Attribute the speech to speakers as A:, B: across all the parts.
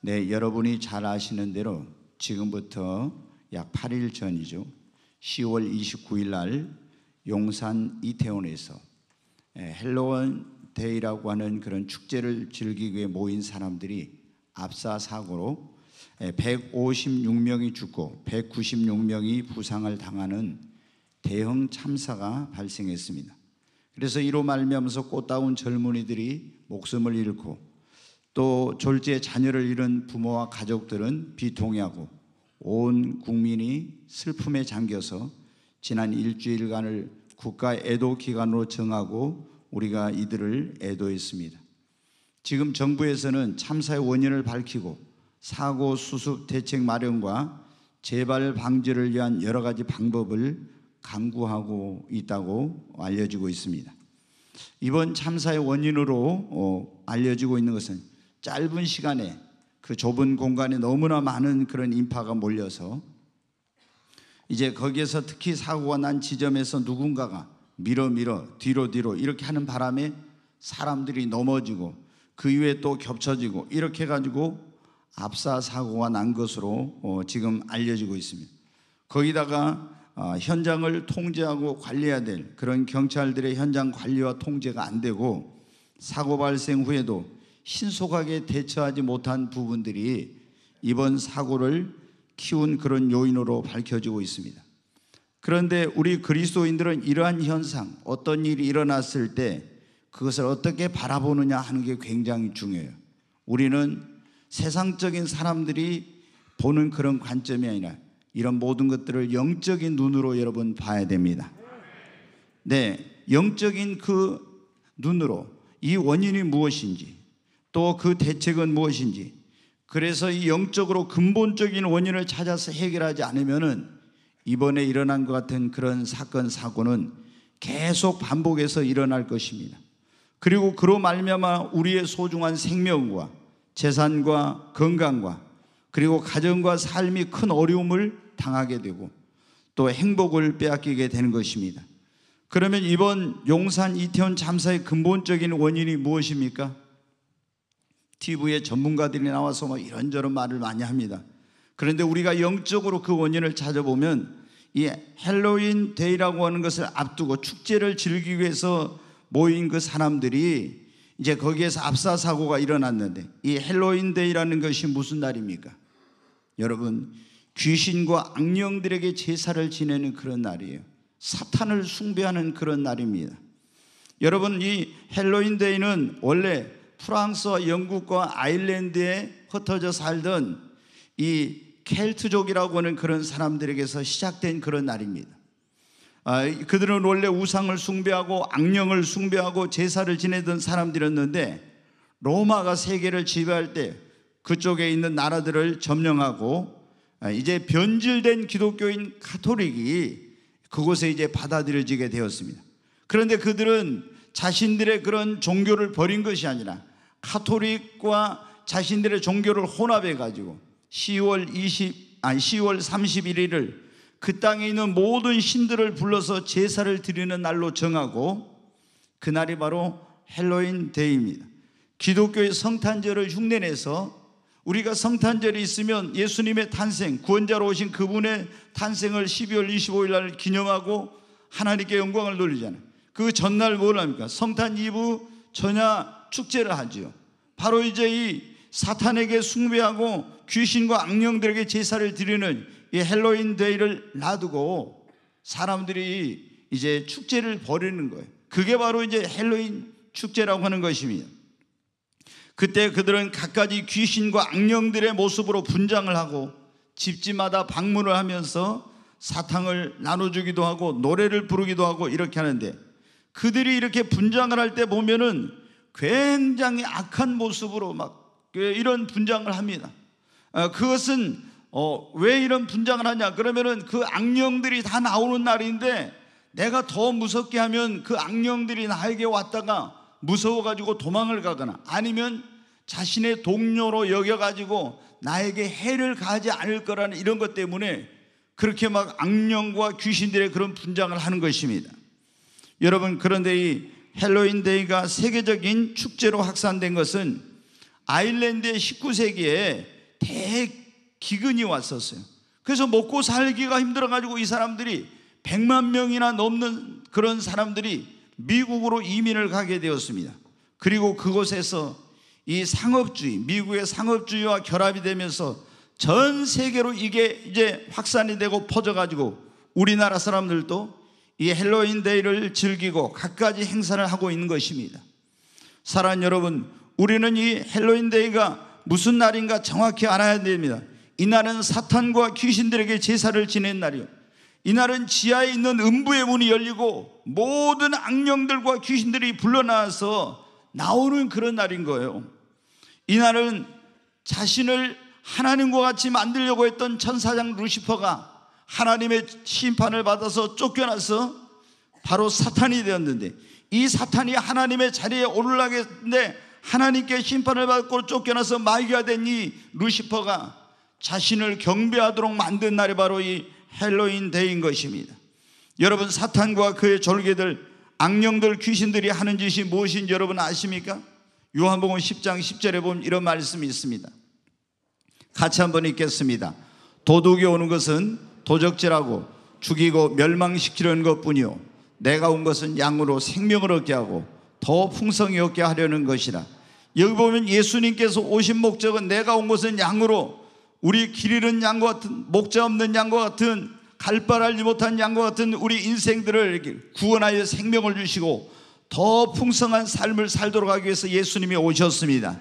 A: 네, 여러분이 잘 아시는 대로 지금부터 약 8일 전이죠. 10월 29일 날 용산 이태원에서 예, 헬로원 데이라고 하는 그런 축제를 즐기기 위해 모인 사람들이 압사 사고로 156명이 예, 죽고 196명이 부상을 당하는 대형 참사가 발생했습니다. 그래서 이로 말미암아서 꽃다운 젊은이들이 목숨을 잃고 또 졸지에 자녀를 잃은 부모와 가족들은 비통해하고 온 국민이 슬픔에 잠겨서 지난 일주일간을 국가 애도 기간으로 정하고 우리가 이들을 애도했습니다. 지금 정부에서는 참사의 원인을 밝히고 사고 수습 대책 마련과 재발 방지를 위한 여러 가지 방법을 강구하고 있다고 알려지고 있습니다. 이번 참사의 원인으로 어, 알려지고 있는 것은 짧은 시간에 그 좁은 공간에 너무나 많은 그런 인파가 몰려서 이제 거기에서 특히 사고가 난 지점에서 누군가가 밀어 밀어 뒤로 뒤로 이렇게 하는 바람에 사람들이 넘어지고 그 이후에 또 겹쳐지고 이렇게 해가지고 압사 사고가 난 것으로 어, 지금 알려지고 있습니다. 거기다가 아, 현장을 통제하고 관리해야 될 그런 경찰들의 현장 관리와 통제가 안 되고 사고 발생 후에도 신속하게 대처하지 못한 부분들이 이번 사고를 키운 그런 요인으로 밝혀지고 있습니다. 그런데 우리 그리스도인들은 이러한 현상, 어떤 일이 일어났을 때 그것을 어떻게 바라보느냐 하는 게 굉장히 중요해요. 우리는 세상적인 사람들이 보는 그런 관점이 아니라 이런 모든 것들을 영적인 눈으로 여러분 봐야 됩니다. 네, 영적인 그 눈으로 이 원인이 무엇인지 또그 대책은 무엇인지 그래서 영적으로 근본적인 원인을 찾아서 해결하지 않으면은 이번에 일어난 것 같은 그런 사건 사고는 계속 반복해서 일어날 것입니다. 그리고 그로 말미암아 우리의 소중한 생명과 재산과 건강과 그리고 가정과 삶이 큰 어려움을 당하게 되고 또 행복을 빼앗기게 되는 것입니다. 그러면 이번 용산 이태원 참사의 근본적인 원인이 무엇입니까? TV에 전문가들이 나와서 뭐 이런저런 말을 많이 합니다. 그런데 우리가 영적으로 그 원인을 찾아보면 이 헬로윈 데이라고 하는 것을 앞두고 축제를 즐기기 위해서 모인 그 사람들이 이제 거기에서 압사 사고가 일어났는데 이 헬로윈 데이라는 것이 무슨 날입니까? 여러분 귀신과 악령들에게 제사를 지내는 그런 날이에요. 사탄을 숭배하는 그런 날입니다. 여러분 이 헬로윈 데이는 원래 프랑스와 영국과 아일랜드에 흩어져 살던 이 켈트족이라고 하는 그런 사람들에게서 시작된 그런 날입니다. 아, 그들은 원래 우상을 숭배하고 악령을 숭배하고 제사를 지내던 사람들이었는데 로마가 세계를 지배할 때 그쪽에 있는 나라들을 점령하고 아, 이제 변질된 기독교인 카톨릭이 그곳에 이제 받아들여지게 되었습니다. 그런데 그들은 자신들의 그런 종교를 버린 것이 아니라 카톨릭과 자신들의 종교를 혼합해 가지고 10월 20 아니 10월 31일을 그 땅에 있는 모든 신들을 불러서 제사를 드리는 날로 정하고 그날이 바로 헬로윈 데이입니다. 기독교의 성탄절을 흉내내서 우리가 성탄절이 있으면 예수님의 탄생, 구원자로 오신 그분의 탄생을 12월 25일 날 기념하고 하나님께 영광을 돌리잖아요. 그 전날 뭘 합니까? 성탄 이브 전야 축제를 하지요. 바로 이제 이 사탄에게 숭배하고 귀신과 악령들에게 제사를 드리는 이 헬로윈 데이를 놔두고 사람들이 이제 축제를 벌이는 거예요. 그게 바로 이제 헬로윈 축제라고 하는 것입니다. 그때 그들은 갖가지 귀신과 악령들의 모습으로 분장을 하고 집집마다 방문을 하면서 사탕을 나눠주기도 하고 노래를 부르기도 하고 이렇게 하는데 그들이 이렇게 분장을 할 때 보면은 굉장히 악한 모습으로 막 예, 이런 분장을 합니다. 아, 그것은 어, 왜 이런 분장을 하냐? 그러면은 그 악령들이 다 나오는 날인데 내가 더 무섭게 하면 그 악령들이 나에게 왔다가 무서워가지고 도망을 가거나 아니면 자신의 동료로 여겨가지고 나에게 해를 가지 않을 거라는 이런 것 때문에 그렇게 막 악령과 귀신들의 그런 분장을 하는 것입니다. 여러분, 그런데 이 헬로윈데이가 세계적인 축제로 확산된 것은 아일랜드의 19세기에 대기근이 왔었어요. 그래서 먹고 살기가 힘들어가지고 이 사람들이 100만 명이나 넘는 그런 사람들이 미국으로 이민을 가게 되었습니다. 그리고 그곳에서 이 상업주의, 미국의 상업주의와 결합이 되면서 전 세계로 이게 이제 확산이 되고 퍼져가지고 우리나라 사람들도 이 헬로윈 데이를 즐기고 갖가지 행사를 하고 있는 것입니다. 사랑 여러분, 우리는 이 헬로윈 데이가 무슨 날인가 정확히 알아야 됩니다. 이날은 사탄과 귀신들에게 제사를 지낸 날이요. 이날은 지하에 있는 음부의 문이 열리고 모든 악령들과 귀신들이 불러나와서 나오는 그런 날인 거예요. 이날은 자신을 하나님과 같이 만들려고 했던 천사장 루시퍼가 하나님의 심판을 받아서 쫓겨나서 바로 사탄이 되었는데 이 사탄이 하나님의 자리에 올라겠는데 하나님께 심판을 받고 쫓겨나서 마귀가 된 이 루시퍼가 자신을 경배하도록 만든 날이 바로 이 헬로윈 데이인 것입니다. 여러분 사탄과 그의 졸개들 악령들 귀신들이 하는 짓이 무엇인지 여러분 아십니까? 요한복음 10장 10절에 보면 이런 말씀이 있습니다. 같이 한번 읽겠습니다. 도둑이 오는 것은 도적질하고 죽이고 멸망시키려는 것뿐이요 내가 온 것은 양으로 생명을 얻게 하고 더 풍성히 얻게 하려는 것이라 여기 보면 예수님께서 오신 목적은 내가 온 것은 양으로 우리 길 잃은 양과 같은 목자 없는 양과 같은 갈발 알지 못한 양과 같은 우리 인생들을 구원하여 생명을 주시고 더 풍성한 삶을 살도록 하기 위해서 예수님이 오셨습니다.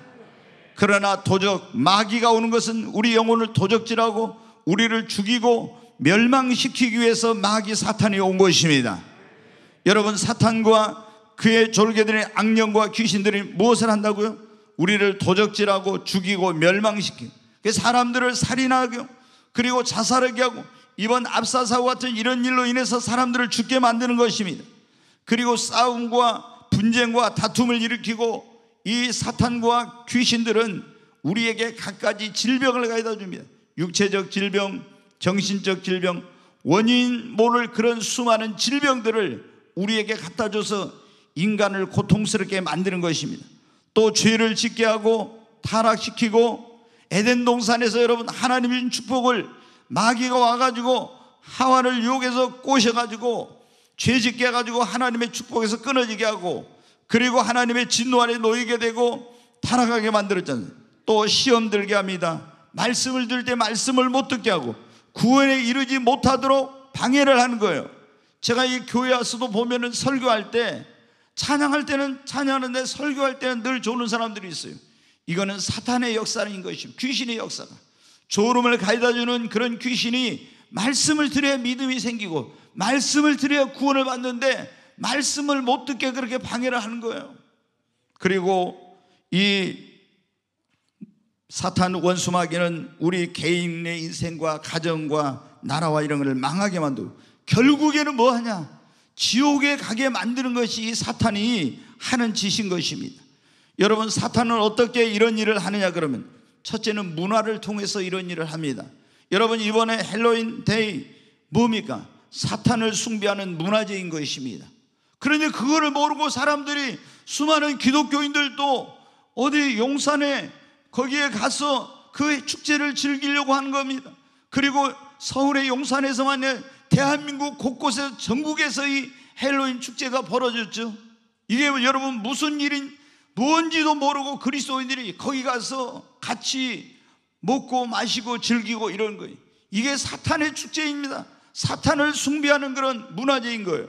A: 그러나 도적 마귀가 오는 것은 우리 영혼을 도적질하고 우리를 죽이고 멸망시키기 위해서 마귀 사탄이 온 것입니다. 여러분 사탄과 그의 졸개들의 악령과 귀신들이 무엇을 한다고요? 우리를 도적질하고 죽이고 멸망시키고 그 사람들을 살인하고 그리고 자살하게 하고 이번 압사사와 같은 이런 일로 인해서 사람들을 죽게 만드는 것입니다. 그리고 싸움과 분쟁과 다툼을 일으키고 이 사탄과 귀신들은 우리에게 갖가지 질병을 가져다 줍니다. 육체적 질병, 정신적 질병, 원인 모를 그런 수많은 질병들을 우리에게 갖다 줘서 인간을 고통스럽게 만드는 것입니다. 또 죄를 짓게 하고 타락시키고 에덴 동산에서 여러분 하나님 의 축복을 마귀가 와가지고 하와를 유혹해서 꼬셔가지고 죄 짓게 해가지고 하나님의 축복에서 끊어지게 하고 그리고 하나님의 진노 아래 놓이게 되고 타락하게 만들었잖아요. 또 시험 들게 합니다. 말씀을 들 때 말씀을 못 듣게 하고 구원에 이르지 못하도록 방해를 하는 거예요. 제가 이 교회 와서도 보면은 설교할 때 찬양할 때는 찬양하는데 설교할 때는 늘 조는 사람들이 있어요. 이거는 사탄의 역사인 것입니다. 귀신의 역사가. 졸음을 가져다 주는 그런 귀신이 말씀을 들어야 믿음이 생기고 말씀을 들어야 구원을 받는데 말씀을 못 듣게 그렇게 방해를 하는 거예요. 그리고 이 사탄 원수 마귀는 우리 개인의 인생과 가정과 나라와 이런 것을 망하게 만들고 결국에는 뭐 하냐? 지옥에 가게 만드는 것이 사탄이 하는 짓인 것입니다. 여러분 사탄은 어떻게 이런 일을 하느냐 그러면 첫째는 문화를 통해서 이런 일을 합니다. 여러분 이번에 헬로윈 데이 뭡니까? 사탄을 숭배하는 문화제인 것입니다. 그런데 그거를 모르고 사람들이 수많은 기독교인들도 어디 용산에 거기에 가서 그 축제를 즐기려고 하는 겁니다. 그리고 서울의 용산에서만 대한민국 곳곳에서 전국에서 이 헬로윈 축제가 벌어졌죠. 이게 여러분 무슨 일인 뭔지도 모르고 그리스도인들이 거기 가서 같이 먹고 마시고 즐기고 이런 거예요. 이게 사탄의 축제입니다. 사탄을 숭배하는 그런 문화제인 거예요.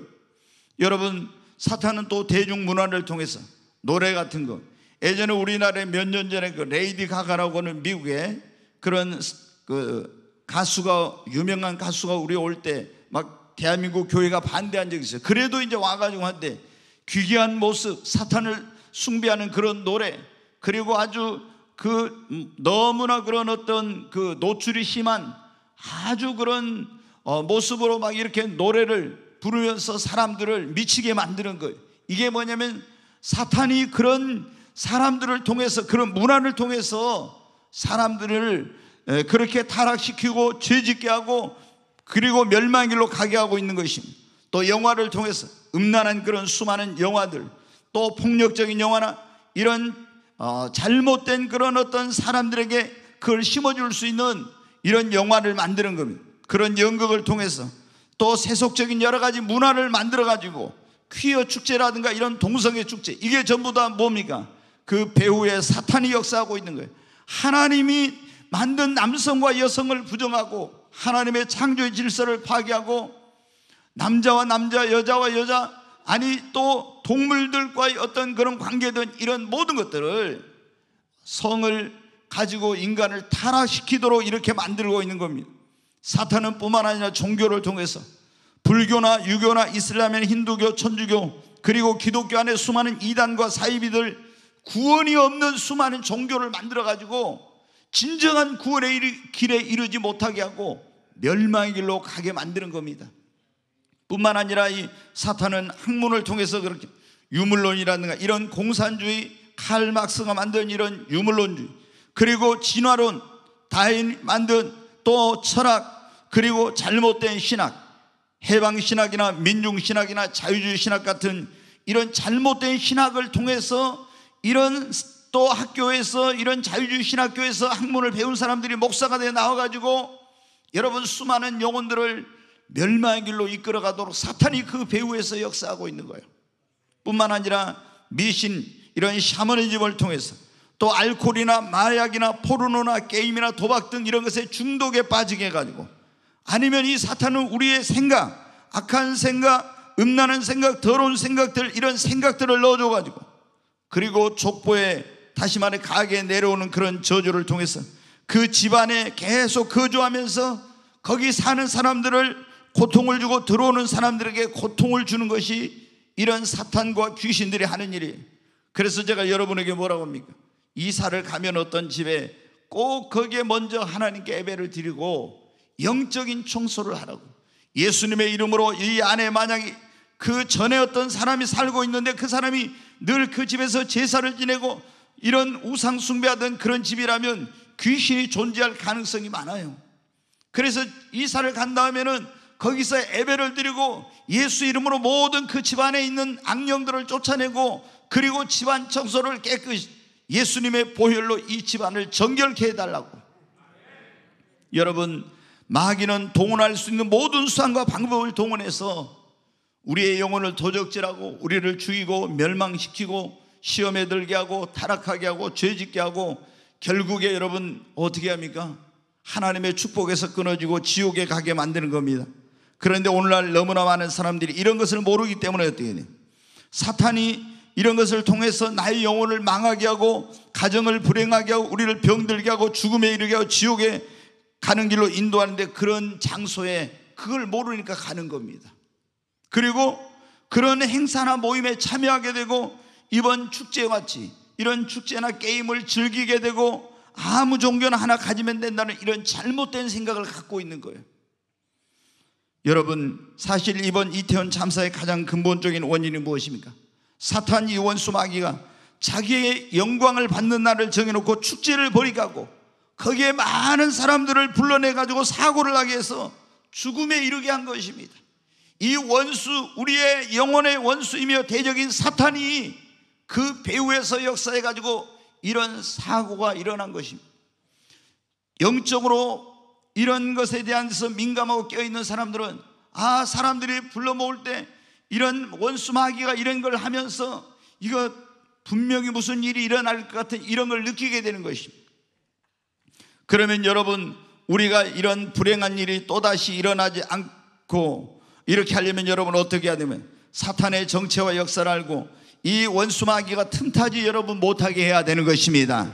A: 여러분, 사탄은 또 대중문화를 통해서 노래 같은 거, 예전에 우리나라에 몇 년 전에 그 레이디 가가라고 하는 미국에 그런 그 가수가 유명한 가수가 우리 올 때 막 대한민국 교회가 반대한 적이 있어요. 그래도 이제 와가지고 한데 귀귀한 모습, 사탄을 숭배하는 그런 노래, 그리고 아주 그 너무나 그런 어떤 그 노출이 심한 아주 그런 어 모습으로 막 이렇게 노래를 부르면서 사람들을 미치게 만드는 거예요. 이게 뭐냐면 사탄이 그런 사람들을 통해서 그런 문화를 통해서 사람들을 그렇게 타락시키고 죄짓게 하고 그리고 멸망길로 가게 하고 있는 것입니다. 또 영화를 통해서 음란한 그런 수많은 영화들 또 폭력적인 영화나 이런 어, 잘못된 그런 어떤 사람들에게 그걸 심어줄 수 있는 이런 영화를 만드는 겁니다. 그런 연극을 통해서 또 세속적인 여러 가지 문화를 만들어 가지고 퀴어 축제라든가 이런 동성애 축제 이게 전부 다 뭡니까? 그 배후에 사탄이 역사하고 있는 거예요. 하나님이 만든 남성과 여성을 부정하고 하나님의 창조의 질서를 파괴하고 남자와 남자, 여자와 여자, 아니 또 동물들과의 어떤 그런 관계든 이런 모든 것들을 성을 가지고 인간을 타락시키도록 이렇게 만들고 있는 겁니다. 사탄은 뿐만 아니라 종교를 통해서 불교나 유교나 이슬람이나 힌두교, 천주교 그리고 기독교 안에 수많은 이단과 사이비들 구원이 없는 수많은 종교를 만들어가지고 진정한 구원의 이르, 길에 이르지 못하게 하고 멸망의 길로 가게 만드는 겁니다. 뿐만 아니라 이 사탄은 학문을 통해서 그렇게 유물론이라든가 이런 공산주의 칼막스가 만든 이런 유물론주의 그리고 진화론 다인 만든 또 철학 그리고 잘못된 신학 해방 신학이나 민중 신학이나 자유주의 신학 같은 이런 잘못된 신학을 통해서 이런 또 학교에서 이런 자유주의 신학교에서 학문을 배운 사람들이 목사가 되어 나와가지고 여러분 수많은 영혼들을 멸망의 길로 이끌어가도록 사탄이 그 배후에서 역사하고 있는 거예요. 뿐만 아니라 미신 이런 샤머니즘을 통해서 또 알코올이나 마약이나 포르노나 게임이나 도박 등 이런 것에 중독에 빠지게 해가지고 아니면 이 사탄은 우리의 생각, 악한 생각, 음란한 생각, 더러운 생각들 이런 생각들을 넣어줘가지고 그리고 족보에 다시 말해 가하게 내려오는 그런 저주를 통해서 그 집안에 계속 거주하면서 거기 사는 사람들을 고통을 주고 들어오는 사람들에게 고통을 주는 것이 이런 사탄과 귀신들이 하는 일이 그래서 제가 여러분에게 뭐라고 합니까? 이사를 가면 어떤 집에 꼭 거기에 먼저 하나님께 예배를 드리고 영적인 청소를 하라고 예수님의 이름으로 이 안에 만약에 그 전에 어떤 사람이 살고 있는데 그 사람이 늘그 집에서 제사를 지내고 이런 우상 숭배하던 그런 집이라면 귀신이 존재할 가능성이 많아요. 그래서 이사를 간 다음에는 거기서 예배를 드리고 예수 이름으로 모든 그 집안에 있는 악령들을 쫓아내고 그리고 집안 청소를 깨끗이 예수님의 보혈로 이 집안을 정결케 해달라고. 여러분, 마귀는 동원할 수 있는 모든 수단과 방법을 동원해서 우리의 영혼을 도적질하고 우리를 죽이고 멸망시키고 시험에 들게 하고 타락하게 하고 죄짓게 하고 결국에 여러분 어떻게 합니까? 하나님의 축복에서 끊어지고 지옥에 가게 만드는 겁니다. 그런데 오늘날 너무나 많은 사람들이 이런 것을 모르기 때문에 어떻게 해요? 사탄이 이런 것을 통해서 나의 영혼을 망하게 하고 가정을 불행하게 하고 우리를 병들게 하고 죽음에 이르게 하고 지옥에 가는 길로 인도하는데 그런 장소에 그걸 모르니까 가는 겁니다. 그리고 그런 행사나 모임에 참여하게 되고 이번 축제와 같이 이런 축제나 게임을 즐기게 되고 아무 종교는 하나 가지면 된다는 이런 잘못된 생각을 갖고 있는 거예요. 여러분, 사실 이번 이태원 참사의 가장 근본적인 원인이 무엇입니까? 사탄 이원수 마귀가 자기의 영광을 받는 날을 정해놓고 축제를 벌이가고 거기에 많은 사람들을 불러내가지고 사고를 하게 해서 죽음에 이르게 한 것입니다. 이 원수, 우리의 영혼의 원수이며 대적인 사탄이 그 배후에서 역사해가지고 이런 사고가 일어난 것입니다. 영적으로 이런 것에 대해서 민감하고 깨어있는 사람들은 아, 사람들이 불러 모을 때 이런 원수 마귀가 이런 걸 하면서 이거 분명히 무슨 일이 일어날 것 같은 이런 걸 느끼게 되는 것입니다. 그러면 여러분, 우리가 이런 불행한 일이 또다시 일어나지 않고 이렇게 하려면 여러분 어떻게 해야 되면 사탄의 정체와 역사를 알고 이 원수 마귀가 틈타지 여러분 못하게 해야 되는 것입니다.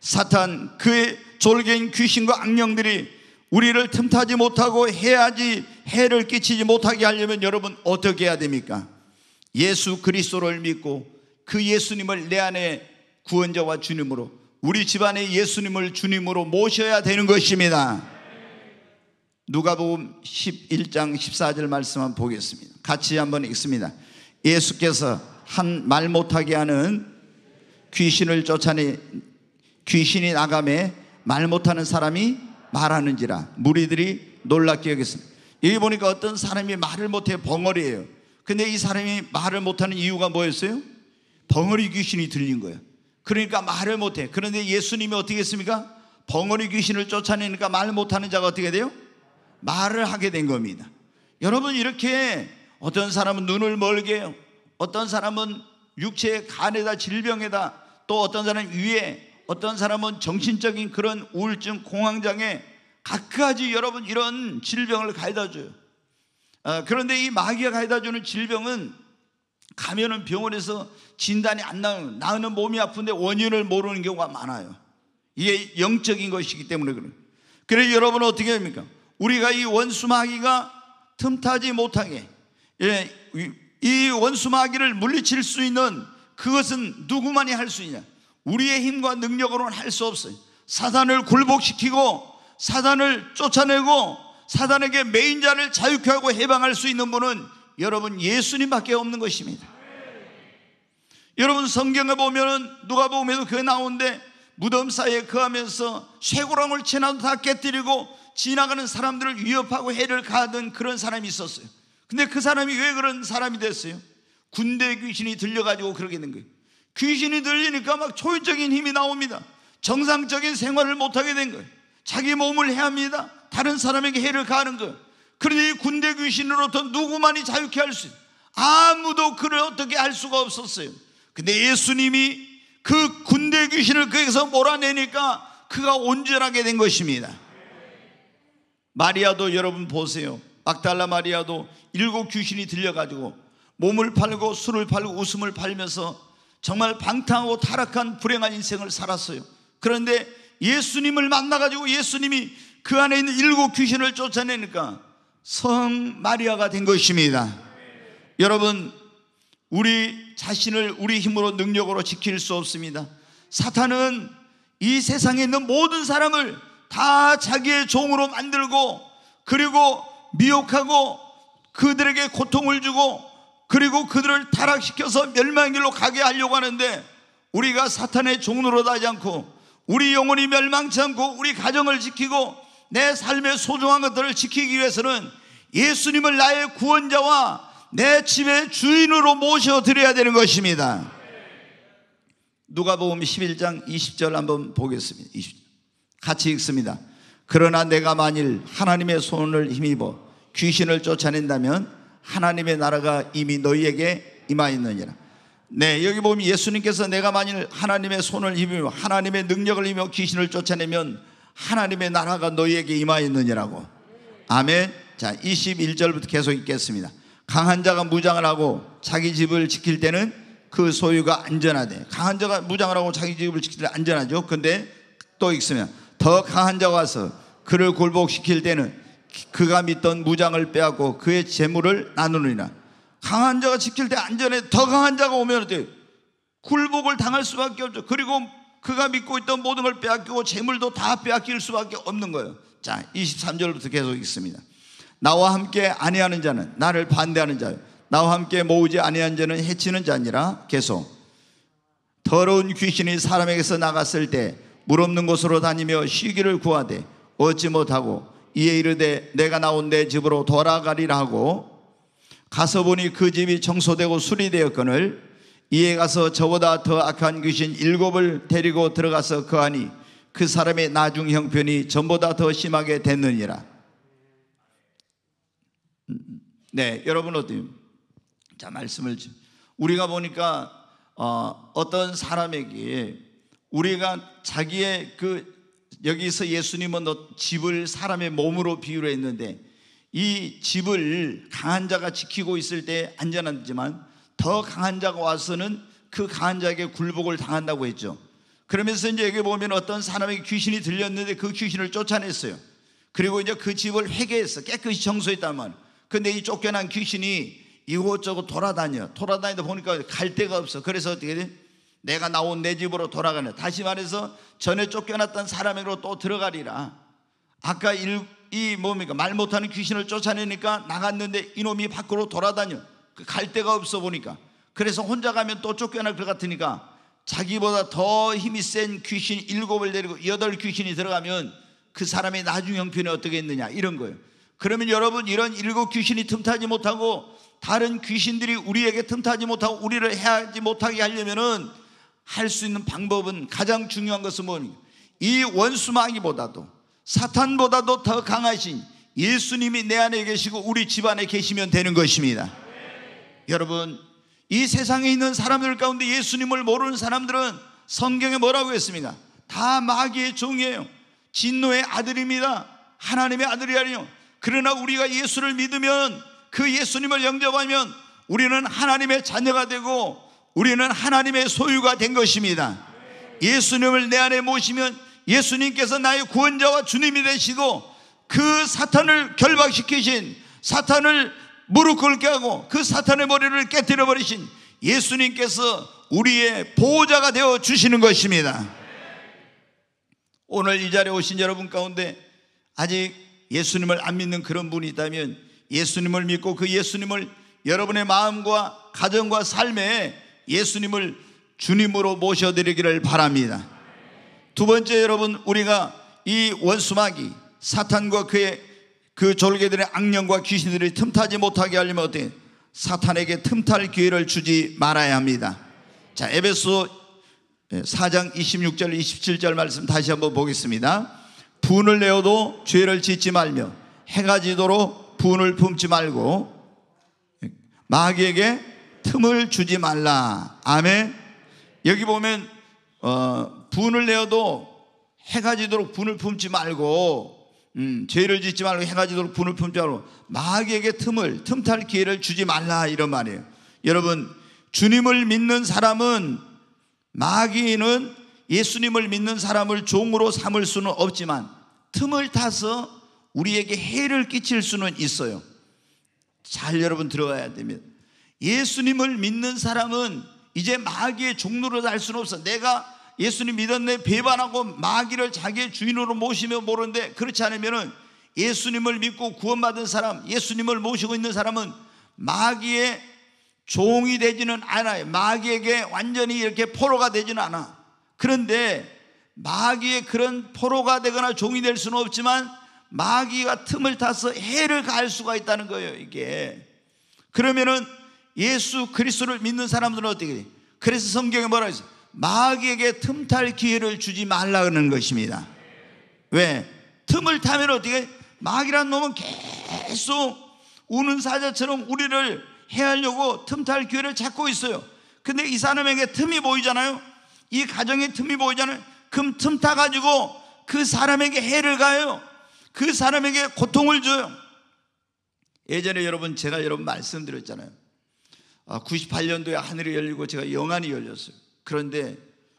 A: 사탄 그의 졸개인 귀신과 악령들이 우리를 틈타지 못하고 해야지 해를 끼치지 못하게 하려면 여러분 어떻게 해야 됩니까? 예수 그리스도를 믿고 그 예수님을 내 안에 구원자와 주님으로 우리 집안에 예수님을 주님으로 모셔야 되는 것입니다. 누가복음 11장 14절 말씀 만 보겠습니다. 같이 한번 읽습니다. 예수께서 한 말 못하게 하는 귀신을 쫓아내 귀신이 나감에 말 못하는 사람이 말하는지라 무리들이 놀랍게 여겼습니다. 여기 보니까 어떤 사람이 말을 못해 벙어리예요. 근데 이 사람이 말을 못하는 이유가 뭐였어요? 벙어리 귀신이 들린 거예요. 그러니까 말을 못해. 그런데 예수님이 어떻게 했습니까? 벙어리 귀신을 쫓아내니까 말 못하는 자가 어떻게 돼요? 말을 하게 된 겁니다. 여러분 이렇게 어떤 사람은 눈을 멀게 어떤 사람은 육체의 간에다 질병에다 또 어떤 사람은 위에 어떤 사람은 정신적인 그런 우울증 공황장애 각가지 여러분 이런 질병을 가해다 줘요. 어, 그런데 이 마귀가 가해다 주는 질병은 가면은 병원에서 진단이 안 나오는 나는 몸이 아픈데 원인을 모르는 경우가 많아요. 이게 영적인 것이기 때문에 그래요. 그래서 여러분은 어떻게 됩니까? 우리가 이 원수마귀가 틈타지 못하게 예, 이 원수마귀를 물리칠 수 있는 그것은 누구만이 할 수 있냐? 우리의 힘과 능력으로는 할 수 없어요. 사단을 굴복시키고 사단을 쫓아내고 사단에게 메인자를 자유케 하고 해방할 수 있는 분은 여러분 예수님밖에 없는 것입니다. 여러분 성경에 보면은 누가 보면도 교회 나오는데 무덤 사이에 그하면서 쇠고랑을 채나도 다 깨뜨리고 지나가는 사람들을 위협하고 해를 가하던 그런 사람이 있었어요. 근데 그 사람이 왜 그런 사람이 됐어요? 군대 귀신이 들려가지고 그러게 된 거예요. 귀신이 들리니까 막초인적인 힘이 나옵니다. 정상적인 생활을 못하게 된 거예요. 자기 몸을 해합니다. 다른 사람에게 해를 가하는 거예요. 그러니 군대 귀신으로부터 누구만이 자유케 할 수, 있어요. 아무도 그를 어떻게 알 수가 없었어요. 근데 예수님이 그 군대 귀신을 그에서 몰아내니까 그가 온전하게 된 것입니다. 마리아도 여러분 보세요. 막달라 마리아도 일곱 귀신이 들려가지고 몸을 팔고 술을 팔고 웃음을 팔면서 정말 방탕하고 타락한 불행한 인생을 살았어요. 그런데 예수님을 만나가지고 예수님이 그 안에 있는 일곱 귀신을 쫓아내니까 성 마리아가 된 것입니다. 여러분, 우리 자신을 우리 힘으로 능력으로 지킬 수 없습니다. 사탄은 이 세상에 있는 모든 사람을 다 자기의 종으로 만들고 그리고 미혹하고 그들에게 고통을 주고 그리고 그들을 타락시켜서 멸망의 길로 가게 하려고 하는데 우리가 사탄의 종으로 하지 않고 우리 영혼이 멸망치 않고 우리 가정을 지키고 내 삶의 소중한 것들을 지키기 위해서는 예수님을 나의 구원자와 내 집의 주인으로 모셔드려야 되는 것입니다. 누가보음 11장 20절 한번 보겠습니다. 20절. 같이 읽습니다. 그러나 내가 만일 하나님의 손을 힘입어 귀신을 쫓아낸다면 하나님의 나라가 이미 너희에게 임하였느니라. 네, 여기 보면 예수님께서 내가 만일 하나님의 손을 힘입어 하나님의 능력을 힘입어 귀신을 쫓아내면 하나님의 나라가 너희에게 임하였느니라고. 아멘. 자, 21절부터 계속 읽겠습니다. 강한 자가 무장을 하고 자기 집을 지킬 때는 그 소유가 안전하대. 강한 자가 무장을 하고 자기 집을 지킬 때 안전하죠. 근데 또 읽으면 더 강한 자가 와서 그를 굴복시킬 때는 그가 믿던 무장을 빼앗고 그의 재물을 나누느니라. 강한 자가 지킬 때 안전에 더 강한 자가 오면 어때요? 굴복을 당할 수밖에 없죠. 그리고 그가 믿고 있던 모든 걸 빼앗기고 재물도 다 빼앗길 수밖에 없는 거예요. 자, 23절부터 계속 읽습니다. 나와 함께 아니하는 자는 나를 반대하는 자요. 나와 함께 모으지 아니한 자는 해치는 자니라 계속 더러운 귀신이 사람에게서 나갔을 때물 없는 곳으로 다니며 쉬기를 구하되 얻지 못하고 이에 이르되 내가 나온 내 집으로 돌아가리라 하고 가서 보니 그 집이 청소되고 수리되었거늘 이에 가서 저보다 더 악한 귀신 일곱을 데리고 들어가서 그하니그 사람의 나중 형편이 전보다 더 심하게 됐느니라. 네, 여러분 어때요? 자 말씀을 우리가 보니까 어, 어떤 사람에게 우리가 자기의 그 여기서 예수님은 집을 사람의 몸으로 비유를 했는데 이 집을 강한 자가 지키고 있을 때 안전하지만 더 강한 자가 와서는 그 강한 자에게 굴복을 당한다고 했죠. 그러면서 이제 여기 보면 어떤 사람에게 귀신이 들렸는데 그 귀신을 쫓아냈어요. 그리고 이제 그 집을 회개해서 깨끗이 청소했다 말이에요. 근데 이 쫓겨난 귀신이 이곳저곳 돌아다녀. 돌아다니다 보니까 갈 데가 없어. 그래서 어떻게 돼? 내가 나온 내 집으로 돌아가네 다시 말해서 전에 쫓겨났던 사람으로 또 들어가리라 아까 일, 이 뭡니까 말 못하는 귀신을 쫓아내니까 나갔는데 이놈이 밖으로 돌아다녀 그 갈 데가 없어 보니까 그래서 혼자 가면 또 쫓겨날 것 같으니까 자기보다 더 힘이 센 귀신 일곱을 데리고 여덟 귀신이 들어가면 그 사람의 나중 형편이 어떻게 했느냐 이런 거예요 그러면 여러분 이런 일곱 귀신이 틈타지 못하고 다른 귀신들이 우리에게 틈타지 못하고 우리를 해하지 못하게 하려면은 할수 있는 방법은 가장 중요한 것은 뭡니이 원수마귀보다도 사탄보다도 더 강하신 예수님이 내 안에 계시고 우리 집안에 계시면 되는 것입니다. 여러분, 이 세상에 있는 사람들 가운데 예수님을 모르는 사람들은 성경에 뭐라고 했습니까? 다 마귀의 종이에요. 진노의 아들입니다. 하나님의 아들이 아니요. 그러나 우리가 예수를 믿으면 그 예수님을 영접하면 우리는 하나님의 자녀가 되고 우리는 하나님의 소유가 된 것입니다. 예수님을 내 안에 모시면 예수님께서 나의 구원자와 주님이 되시고 그 사탄을 결박시키신 사탄을 무릎 꿇게 하고 그 사탄의 머리를 깨뜨려 버리신 예수님께서 우리의 보호자가 되어 주시는 것입니다. 오늘 이 자리에 오신 여러분 가운데 아직 예수님을 안 믿는 그런 분이 있다면 예수님을 믿고 그 예수님을 여러분의 마음과 가정과 삶에 예수님을 주님으로 모셔드리기를 바랍니다. 두 번째 여러분 우리가 이 원수마귀 사탄과 그의 그 졸개들의 악령과 귀신들이 틈타지 못하게 하려면 어때? 사탄에게 틈탈 기회를 주지 말아야 합니다. 자, 에베소 4장 26절 27절 말씀 다시 한번 보겠습니다. 분을 내어도 죄를 짓지 말며 해가 지도록 분을 품지 말고 마귀에게 틈을 주지 말라. 아멘. 여기 보면 어, 분을 내어도 해가 지도록 분을 품지 말고 음, 죄를 짓지 말고 해가 지도록 분을 품지 말고 마귀에게 틈을 틈탈 기회를 주지 말라 이런 말이에요. 여러분 주님을 믿는 사람은 마귀는 예수님을 믿는 사람을 종으로 삼을 수는 없지만 틈을 타서 우리에게 해를 끼칠 수는 있어요. 잘 여러분 들어가야 됩니다. 예수님을 믿는 사람은 이제 마귀의 종로를 달 수는 없어. 내가 예수님 믿었네 배반하고 마귀를 자기의 주인으로 모시며 모르는데 그렇지 않으면은 예수님을 믿고 구원받은 사람, 예수님을 모시고 있는 사람은 마귀의 종이 되지는 않아요. 마귀에게 완전히 이렇게 포로가 되지는 않아. 그런데 마귀의 그런 포로가 되거나 종이 될 수는 없지만 마귀가 틈을 타서 해를 갈 수가 있다는 거예요, 이게. 그러면은 예수 그리스도를 믿는 사람들은 어떻게 돼? 그래서 성경에 뭐라 했어? 마귀에게 틈탈 기회를 주지 말라는 것입니다. 왜? 틈을 타면 어떻게? 마귀란 놈은 계속 우는 사자처럼 우리를 해하려고 틈탈 기회를 찾고 있어요. 근데 이 사람에게 틈이 보이잖아요. 이 가정에 틈이 보이잖아요. 그럼 틈 타가지고 그 사람에게 해를 가요. 그 사람에게 고통을 줘요. 예전에 여러분 제가 여러분 말씀드렸잖아요. 98년도에 아, 하늘이 열리고 제가 영안이 열렸어요. 그런데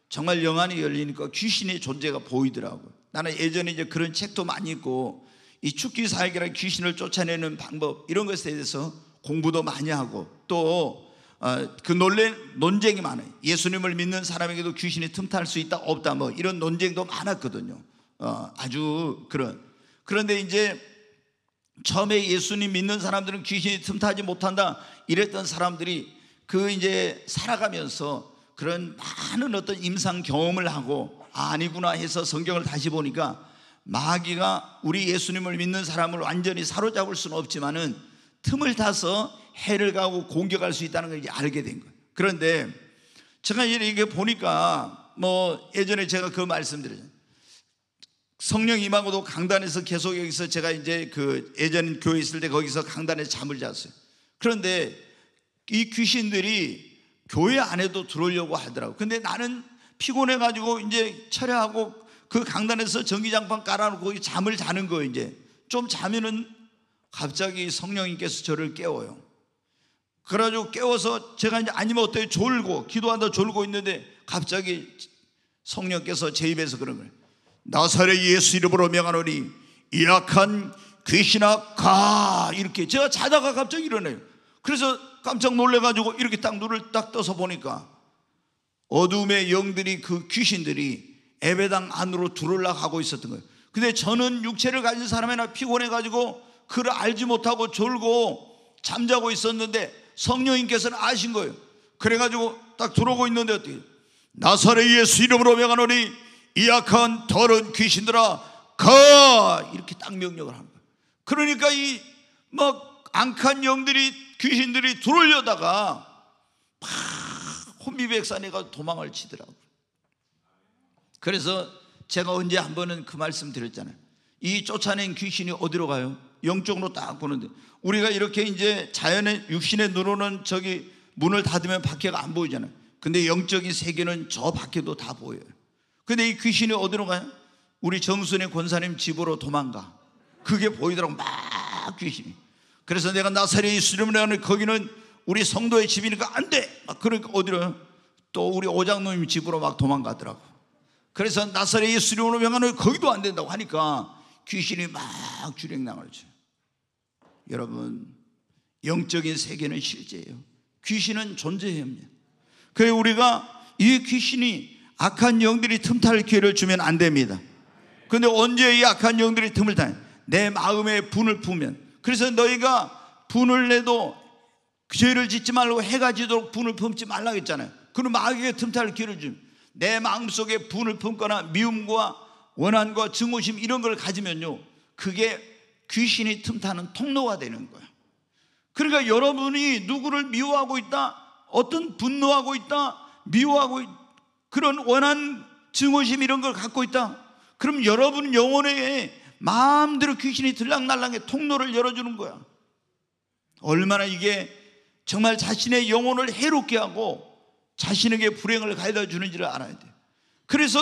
A: 정말 영안이 열리니까 귀신의 존재가 보이더라고요. 나는 예전에 이제 그런 책도 많이 읽고 이 축기 사역이라 귀신을 쫓아내는 방법 이런 것에 대해서 공부도 많이 하고 또그 어, 논란 논쟁이 많아요. 예수님을 믿는 사람에게도 귀신이 틈탈 수 있다 없다 뭐 이런 논쟁도 많았거든요. 어, 아주 그런 그런데 이제 처음에 예수님 믿는 사람들은 귀신이 틈타지 못한다 이랬던 사람들이 그 이제 살아가면서 그런 많은 어떤 임상 경험을 하고 아니구나 해서 성경을 다시 보니까 마귀가 우리 예수님을 믿는 사람을 완전히 사로잡을 수는 없지만은 틈을 타서 해를 가고 공격할 수 있다는 걸 이제 알게 된 거예요. 그런데 제가 이렇게 보니까 뭐 예전에 제가 그 말씀드렸죠. 성령 임하고도 강단에서 계속 여기서 제가 이제 그 예전 교회 있을 때 거기서 강단에 잠을 잤어요. 그런데 이 귀신들이 교회 안에도 들어오려고 하더라고. 근데 나는 피곤해가지고 이제 철회하고 그 강단에서 전기장판 깔아놓고 잠을 자는 거 이제. 좀 자면은 갑자기 성령님께서 저를 깨워요. 그래가지고 깨워서 제가 이제 아니면 어때 졸고 기도하다 졸고 있는데 갑자기 성령께서 제 입에서 그런 거예요. 나사렛 예수 이름으로 명하노니 이 악한 귀신아 가 이렇게 제가 자다가 갑자기 일어나요 그래서 깜짝 놀래가지고 이렇게 딱 눈을 딱 떠서 보니까 어둠의 영들이 그 귀신들이 에베당 안으로 들어올라가고 있었던 거예요 근데 저는 육체를 가진 사람이나 피곤해가지고 그를 알지 못하고 졸고 잠자고 있었는데 성령님께서는 아신 거예요 그래가지고 딱 들어오고 있는데 어떻게 나사렛 예수 이름으로 명하노니 이 약한 더러운 귀신들아 가 이렇게 딱 명령을 한거예 그러니까 이막 악한 영들이 귀신들이 들어오려다가 막 혼비백산에 가 도망을 치더라고. 그래서 제가 언제 한 번은 그 말씀 드렸잖아요. 이 쫓아낸 귀신이 어디로 가요? 영적으로 딱 보는데 우리가 이렇게 이제 자연의 육신의 눈으로는 저기 문을 닫으면 밖에가 안 보이잖아요. 근데 영적인 세계는 저 밖에도 다 보여요. 근데 이 귀신이 어디로 가요? 우리 정순의 권사님 집으로 도망가. 그게 보이더라고. 막 귀신이. 그래서 내가 나사렛 예수님이라는 거기는 우리 성도의 집이니까 안 돼. 막 그러니까 어디로 또 우리 오장로님 집으로 막 도망가더라고. 그래서 나사렛 예수님으로 명는 거기도 안 된다고 하니까 귀신이 막 주랭낭을 쳐. 여러분 영적인 세계는 실제예요. 귀신은 존재해요. 그래 우리가 이 귀신이 악한 영들이 틈탈 기회를 주면 안 됩니다. 근데 언제 이 악한 영들이 틈을 타요? 내 마음에 분을 품면. 그래서 너희가 분을 내도 죄를 짓지 말고 해가 지도록 분을 품지 말라고 했잖아요. 그럼 마귀의 틈탈 기회를 주면. 내 마음속에 분을 품거나 미움과 원한과 증오심 이런 걸 가지면요. 그게 귀신이 틈타는 통로가 되는 거예요. 그러니까 여러분이 누구를 미워하고 있다, 어떤 분노하고 있다, 미워하고 있다, 그런 원한 증오심 이런 걸 갖고 있다. 그럼 여러분 영혼에 마음대로 귀신이 들락날락의 통로를 열어주는 거야. 얼마나 이게 정말 자신의 영혼을 해롭게 하고 자신에게 불행을 가해다 주는지를 알아야 돼. 그래서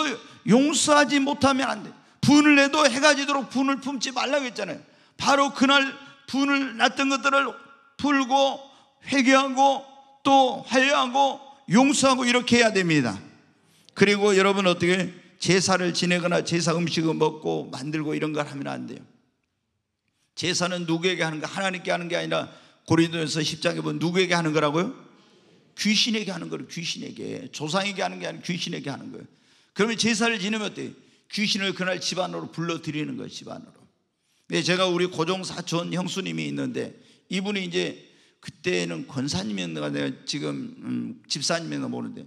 A: 용서하지 못하면 안 돼. 분을 내도 해가 지도록 분을 품지 말라고 했잖아요. 바로 그날 분을 났던 것들을 풀고 회개하고 또 화해하고 용서하고 이렇게 해야 됩니다. 그리고 여러분 어떻게 제사를 지내거나 제사 음식을 먹고 만들고 이런 걸 하면 안 돼요. 제사는 누구에게 하는 가 하나님께 하는 게 아니라 고린도에서 10장에 보면 누구에게 하는 거라고요? 귀신에게 하는 거예요. 귀신에게. 조상에게 하는 게 아니라 귀신에게 하는 거예요. 그러면 제사를 지내면 어때요? 귀신을 그날 집안으로 불러들이는 거예요. 집안으로. 근 네, 제가 우리 고종사촌 형수님이 있는데 이분이 이제 그때는 권사님이었는가 내가 지금 음, 집사님이었나 모르는데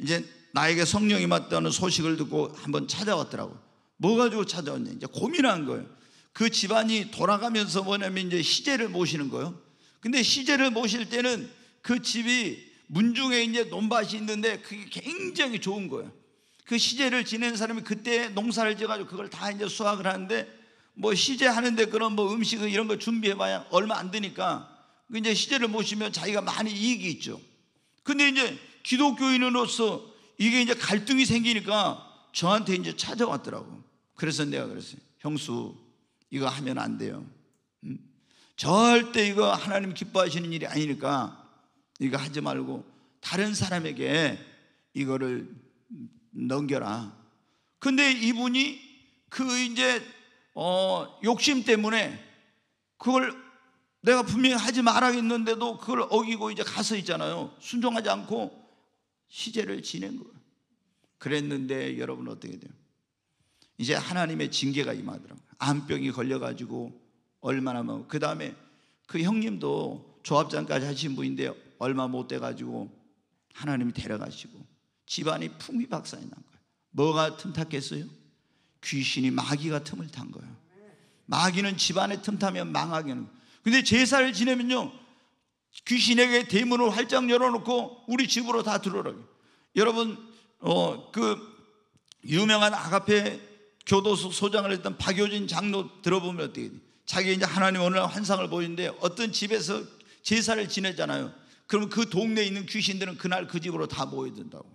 A: 이제 나에게 성령이 맞다는 소식을 듣고 한번 찾아왔더라고요. 뭐 가지고 찾아왔냐. 이제 고민한 거예요. 그 집안이 돌아가면서 뭐냐면 이제 시제를 모시는 거예요. 근데 시제를 모실 때는 그 집이 문중에 이제 논밭이 있는데 그게 굉장히 좋은 거예요. 그 시제를 지낸 사람이 그때 농사를 지어가지고 그걸 다 이제 수확을 하는데 뭐 시제 하는데 그런 뭐 음식 을 이런 거 준비해봐야 얼마 안 되니까 그 이제 시제를 모시면 자기가 많이 이익이 있죠. 근데 이제 기독교인으로서 이게 이제 갈등이 생기니까 저한테 이제 찾아왔더라고. 그래서 내가 그랬어요. 형수, 이거 하면 안 돼요. 음? 절대 이거 하나님 기뻐하시는 일이 아니니까 이거 하지 말고 다른 사람에게 이거를 넘겨라. 근데 이분이 그 이제 어 욕심 때문에 그걸 내가 분명히 하지 말아야겠는데도 그걸 어기고 이제 가서 있잖아요. 순종하지 않고 시제를 지낸 거예요. 그랬는데 여러분 어떻게 돼요? 이제 하나님의 징계가 임하더라고요. 암병이 걸려가지고 얼마나 뭐. 그 다음에 그 형님도 조합장까지 하신 분인데 얼마 못 돼가지고 하나님이 데려가시고 집안이 풍비박산이 난 거예요. 뭐가 틈탔겠어요? 귀신이 마귀가 틈을 탄 거예요. 마귀는 집안에 틈타면 망하게 하는 거예요. 근데 제사를 지내면요. 귀신에게 대문을 활짝 열어놓고 우리 집으로 다 들어오라. 여러분, 어, 그 유명한 아가페 교도소 소장을 했던 박효진 장로 들어보면 어떻게 돼? 자기 이제 하나님 오늘 환상을 보이는데 어떤 집에서 제사를 지내잖아요. 그러면 그 동네에 있는 귀신들은 그날 그 집으로 다 모여든다고.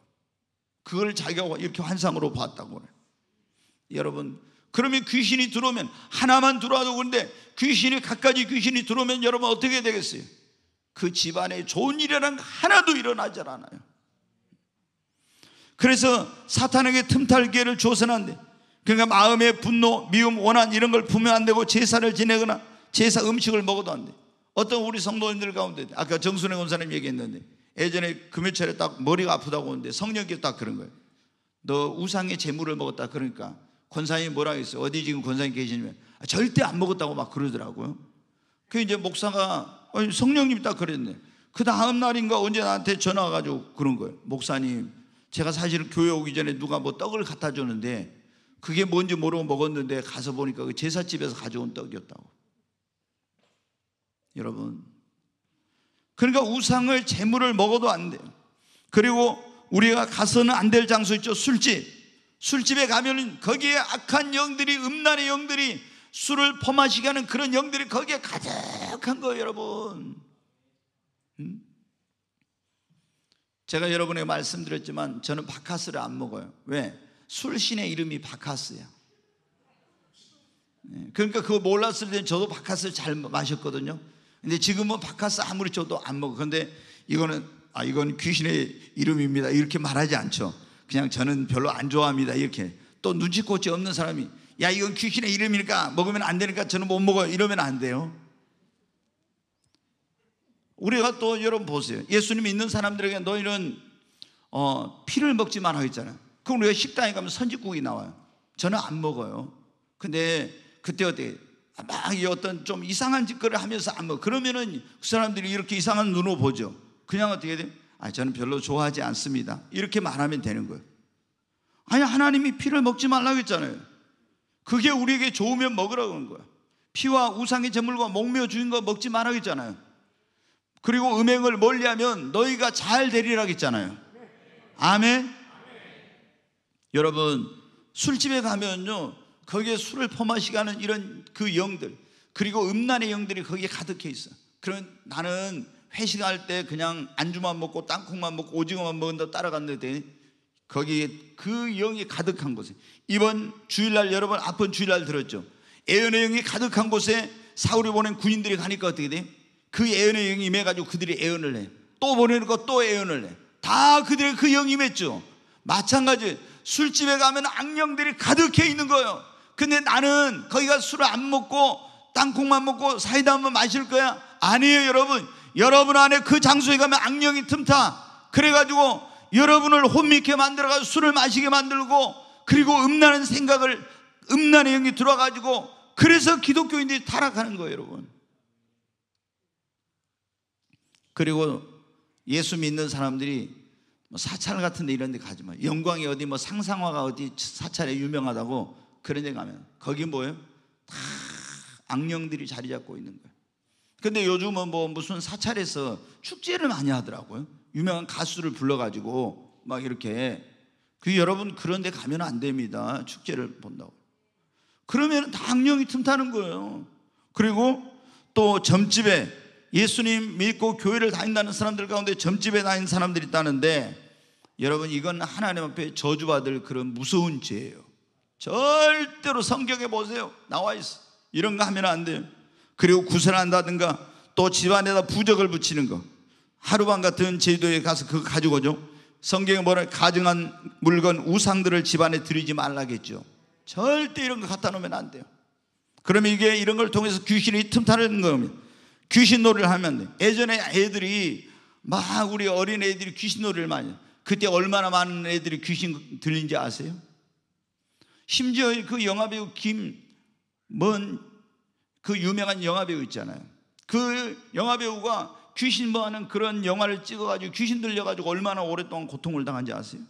A: 그걸 자기가 이렇게 환상으로 봤다고. 여러분, 그러면 귀신이 들어오면 하나만 들어와도 그런데 귀신이 갖가지 귀신이 들어오면 여러분 어떻게 되겠어요? 그 집안에 좋은 일이란 하나도 일어나지 않아요. 그래서 사탄에게 틈탈기회를 줘서는 그러니까 마음의 분노, 미움, 원한 이런 걸 품으면 안 되고 제사를 지내거나 제사 음식을 먹어도 안 돼. 어떤 우리 성도님들 가운데 아까 정순혜 권사님 얘기했는데 예전에 금요철에 딱 머리가 아프다고 오는데 성령께서 딱 그런 거예요. 너 우상의 재물을 먹었다 그러니까 권사님이 뭐라고 했어요? 어디 지금 권사님 계시냐면 아, 절대 안 먹었다고 막 그러더라고요. 그 이제 목사가 어, 성령님이 딱 그랬네. 그 다음 날인가 언제 나한테 전화 와가지고 그런 거예요. 목사님, 제가 사실 교회 오기 전에 누가 뭐 떡을 갖다 줬는데 그게 뭔지 모르고 먹었는데 가서 보니까 그 제사집에서 가져온 떡이었다고. 여러분. 그러니까 우상을 재물을 먹어도 안 돼요. 그리고 우리가 가서는 안 될 장소 있죠. 술집. 술집에 가면은 거기에 악한 영들이, 음란의 영들이 술을 퍼마시게 하는 그런 영들이 거기에 가득한 거예요, 여러분. 제가 여러분에게 말씀드렸지만 저는 바카스를 안 먹어요. 왜? 술신의 이름이 바카스야. 예, 그러니까 그거 몰랐을 때 저도 바카스를 잘 마셨거든요. 근데 지금은 바카스 아무리 줘도 안 먹어. 근데 이거는, 아, 이건 귀신의 이름입니다. 이렇게 말하지 않죠. 그냥 저는 별로 안 좋아합니다. 이렇게. 또 눈치꽃이 없는 사람이 야, 이건 귀신의 이름이니까 먹으면 안 되니까 저는 못 먹어요. 이러면 안 돼요. 우리가 또 여러분 보세요. 예수님 있는 사람들에게 너희는 어, 피를 먹지 말라 했잖아요. 그럼 왜 식당에 가면 선지국이 나와요? 저는 안 먹어요. 근데 그때 어때? 막 어떤 좀 이상한 짓거리 하면서 안 먹어. 그러면은 그 사람들이 이렇게 이상한 눈으로 보죠. 그냥 어떻게 돼요? 아, 저는 별로 좋아하지 않습니다. 이렇게 말하면 되는 거예요. 아니, 하나님이 피를 먹지 말라고 했잖아요. 그게 우리에게 좋으면 먹으라고 하는 거야. 피와 우상의 제물과 목며 주인 거 먹지 말라 했잖아요. 그리고 음행을 멀리하면 너희가 잘 되리라 했잖아요. 아멘. 아멘. 여러분 술집에 가면요 거기에 술을 퍼마시게 하는 이런 그 영들 그리고 음란의 영들이 거기에 가득해 있어. 그런 나는 회식할 때 그냥 안주만 먹고 땅콩만 먹고 오징어만 먹는다 따라갔는데 거기에 그 영이 가득한 곳에 이번 주일날 여러분 아픈 주일날 들었죠. 애연의 영이 가득한 곳에 사울이 보낸 군인들이 가니까 어떻게 돼그 애연의 영이 임해가지고 그들이 애연을 해. 또 보내는 거 또 애연을 해. 다 그들의 그 영이 임했죠. 마찬가지 술집에 가면 악령들이 가득해 있는 거예요. 근데 나는 거기가 술을 안 먹고 땅콩만 먹고 사이다 한 번 마실 거야. 아니에요, 여러분. 여러분 안에 그 장소에 가면 악령이 틈타. 그래가지고 여러분을 혼미케 만들어가지고 술을 마시게 만들고 그리고 음란한 생각을 음란의 영이 들어가지고 그래서 기독교인들이 타락하는 거예요, 여러분. 그리고 예수 믿는 사람들이 뭐 사찰 같은 데 이런 데 가지 마. 영광이 어디 뭐 상상화가 어디 사찰에 유명하다고 그런 데 가면 거기 뭐예요? 다 악령들이 자리 잡고 있는 거예요. 근데 요즘은 뭐 무슨 사찰에서 축제를 많이 하더라고요. 유명한 가수를 불러가지고 막 이렇게 그 여러분 그런데 가면 안 됩니다. 축제를 본다고. 그러면 다령이 틈타는 거예요. 그리고 또 점집에 예수님 믿고 교회를 다닌다는 사람들 가운데 점집에 다닌 사람들이 있다는데 여러분 이건 하나님 앞에 저주받을 그런 무서운 죄예요. 절대로 성경에 보세요. 나와 있어. 이런 거 하면 안 돼요. 그리고 구설한다든가 또 집안에다 부적을 붙이는 거. 하루방 같은 제주도에 가서 그거 가지고죠. 오 성경에 뭐라 가증한 물건 우상들을 집안에 들이지 말라겠죠. 절대 이런 거 갖다 놓으면 안 돼요. 그러면 이게 이런 걸 통해서 귀신이 틈타는 겁니다. 귀신 놀이를 하면 돼 예전에 애들이 막 우리 어린 애들이 귀신 놀이를 많이 해요. 그때 얼마나 많은 애들이 귀신 들린지 아세요? 심지어 그 영화배우 김먼 그 유명한 영화배우 있잖아요. 그 영화배우가 귀신 보하는 뭐 그런 영화를 찍어가지고 귀신 들려가지고 얼마나 오랫동안 고통을 당한지 아세요?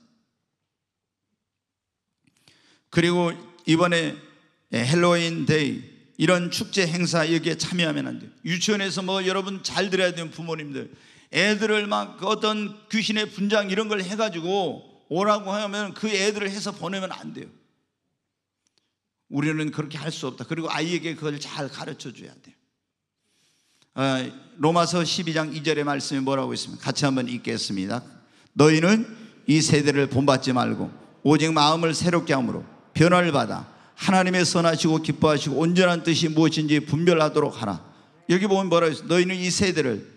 A: 그리고 이번에 예, 헬로윈 데이 이런 축제 행사 여기에 참여하면 안 돼요. 유치원에서 뭐 여러분 잘 들어야 돼요 부모님들. 애들을 막 그 어떤 귀신의 분장 이런 걸 해가지고 오라고 하면 그 애들을 해서 보내면 안 돼요. 우리는 그렇게 할 수 없다. 그리고 아이에게 그걸 잘 가르쳐 줘야 돼요. 어, 로마서 12장 2절의 말씀이 뭐라고 있습니까? 같이 한번 읽겠습니다. 너희는 이 세대를 본받지 말고 오직 마음을 새롭게 함으로 변화를 받아 하나님의 선하시고 기뻐하시고 온전한 뜻이 무엇인지 분별하도록 하라. 여기 보면 뭐라고 했어요? 너희는 이 세대를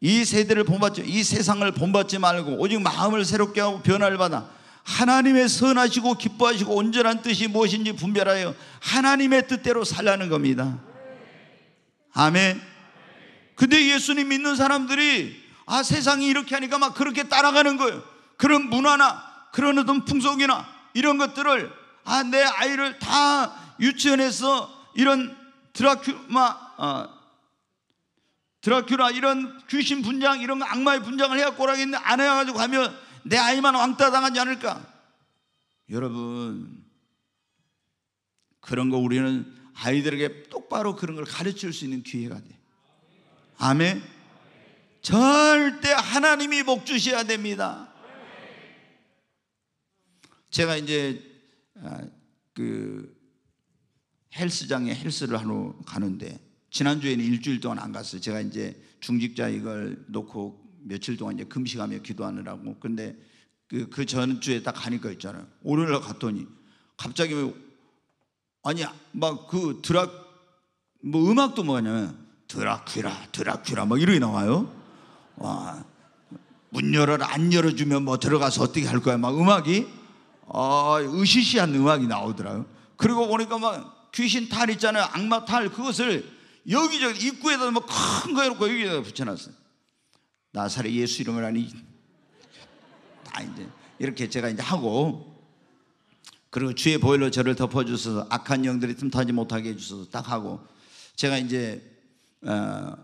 A: 이 세대를 본받지 이 세상을 본받지 말고 오직 마음을 새롭게 하고 변화를 받아 하나님의 선하시고 기뻐하시고 온전한 뜻이 무엇인지 분별하여 하나님의 뜻대로 살라는 겁니다. 아멘. 근데 예수님 믿는 사람들이 아, 세상이 이렇게 하니까 막 그렇게 따라가는 거예요. 그런 문화나 그런 어떤 풍속이나 이런 것들을 아, 내 아이를 다 유치원에서 이런 드라큘마, 어, 드라큘라 이런 귀신 분장 이런 악마의 분장을 해야 꼬라겠는안 해가지고 하면 내 아이만 왕따 당하지 않을까? 여러분 그런 거 우리는 아이들에게 똑바로 그런 걸 가르칠 수 있는 기회가 돼. 아멘. 절대 하나님이 복 주셔야 됩니다. 제가 이제 아, 그 헬스장에 헬스를 하러 가는데 지난주에는 일주일 동안 안 갔어요. 제가 이제 중직자 이걸 놓고 며칠 동안 이제 금식하며 기도하느라고. 근데 그, 그 전주에 딱 가니까 있잖아요. 월요날 갔더니 갑자기 아니 막 그 드락 뭐 음악도 뭐냐면 드라큘라, 드라큘라 막 뭐 이렇게 나와요. 와, 문 열어라 안 열어주면 뭐 들어가서 어떻게 할 거야 막 음악이 어, 으시시한 음악이 나오더라고요. 그리고 보니까 막 귀신 탈 있잖아요. 악마 탈 그것을 여기저기 입구에다 뭐 큰 거에 놓고 여기다 붙여놨어요. 나사렛 예수 이름을 하니 다 이제 이렇게 제가 이제 하고 그리고 주의 보일러 저를 덮어주셔서 악한 영들이 틈타지 못하게 해주셔서 딱 하고 제가 이제 어,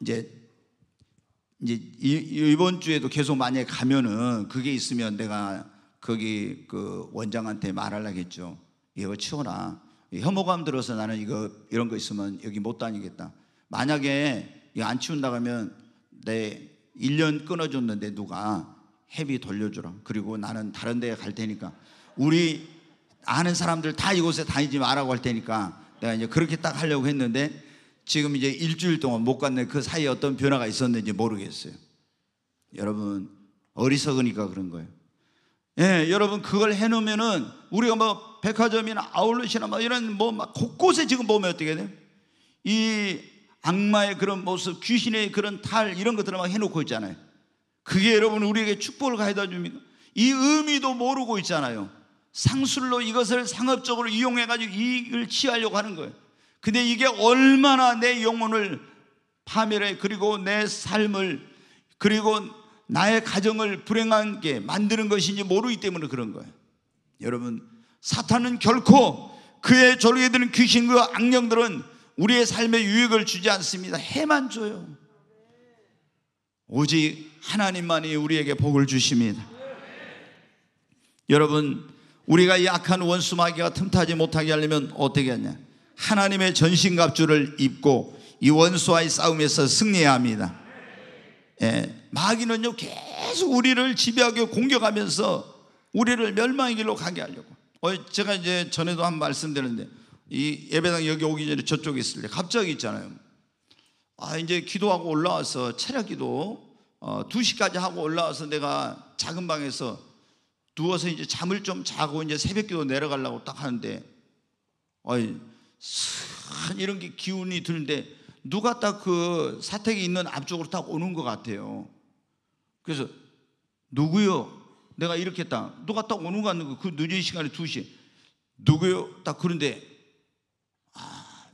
A: 이제 이제 이번 주에도 계속 만약에 가면은 그게 있으면 내가 거기 그 원장한테 말하려겠죠. 이거 치워라. 혐오감 들어서 나는 이거 이런 거 있으면 여기 못 다니겠다. 만약에 이거 안 치운다 가면 내 1년 끊어줬는데 누가 해비 돌려주라. 그리고 나는 다른 데에 갈 테니까 우리 아는 사람들 다 이곳에 다니지 말라고 할 테니까 내가 이제 그렇게 딱 하려고 했는데 지금 이제 일주일 동안 못 갔네. 그 사이에 어떤 변화가 있었는지 모르겠어요. 여러분, 어리석으니까 그런 거예요. 예, 여러분, 그걸 해놓으면은 우리가 뭐 백화점이나 아울렛이나 막 이런 뭐 막 곳곳에 지금 보면 어떻게 돼요? 이 악마의 그런 모습, 귀신의 그런 탈, 이런 것들을 막 해놓고 있잖아요. 그게 여러분 우리에게 축복을 가져다 줍니까? 이 의미도 모르고 있잖아요. 상술로 이것을 상업적으로 이용해가지고 이익을 취하려고 하는 거예요. 근데 이게 얼마나 내 영혼을 파멸해 그리고 내 삶을 그리고 나의 가정을 불행하게 만드는 것인지 모르기 때문에 그런 거예요. 여러분 사탄은 결코 그의 졸게 드는 귀신과 그 악령들은 우리의 삶에 유익을 주지 않습니다. 해만 줘요. 오직 하나님만이 우리에게 복을 주십니다. 여러분 우리가 이한 원수 마귀가 틈타지 못하게 하려면 어떻게 하냐? 하나님의 전신갑주를 입고 이 원수와의 싸움에서 승리해야 합니다. 예, 마귀는요 계속 우리를 지배하고 공격하면서 우리를 멸망의 길로 가게 하려고. 어, 제가 이제 전에도 한 말씀드렸는데 이 예배당 여기 오기 전에 저쪽에 있을 때 갑자기 있잖아요. 아 이제 기도하고 올라와서 체력 기도 어, 2시까지 하고 올라와서 내가 작은 방에서 누워서 이제 잠을 좀 자고 이제 새벽 기도 내려가려고 딱 하는데 어이 이런 게 기운이 드는데 누가 딱 그 사택이 있는 앞쪽으로 딱 오는 것 같아요. 그래서 누구요? 내가 이렇게 딱 누가 딱 오는 것 같는 거그 늦은 시간에 2시 누구요? 딱 그런데 아,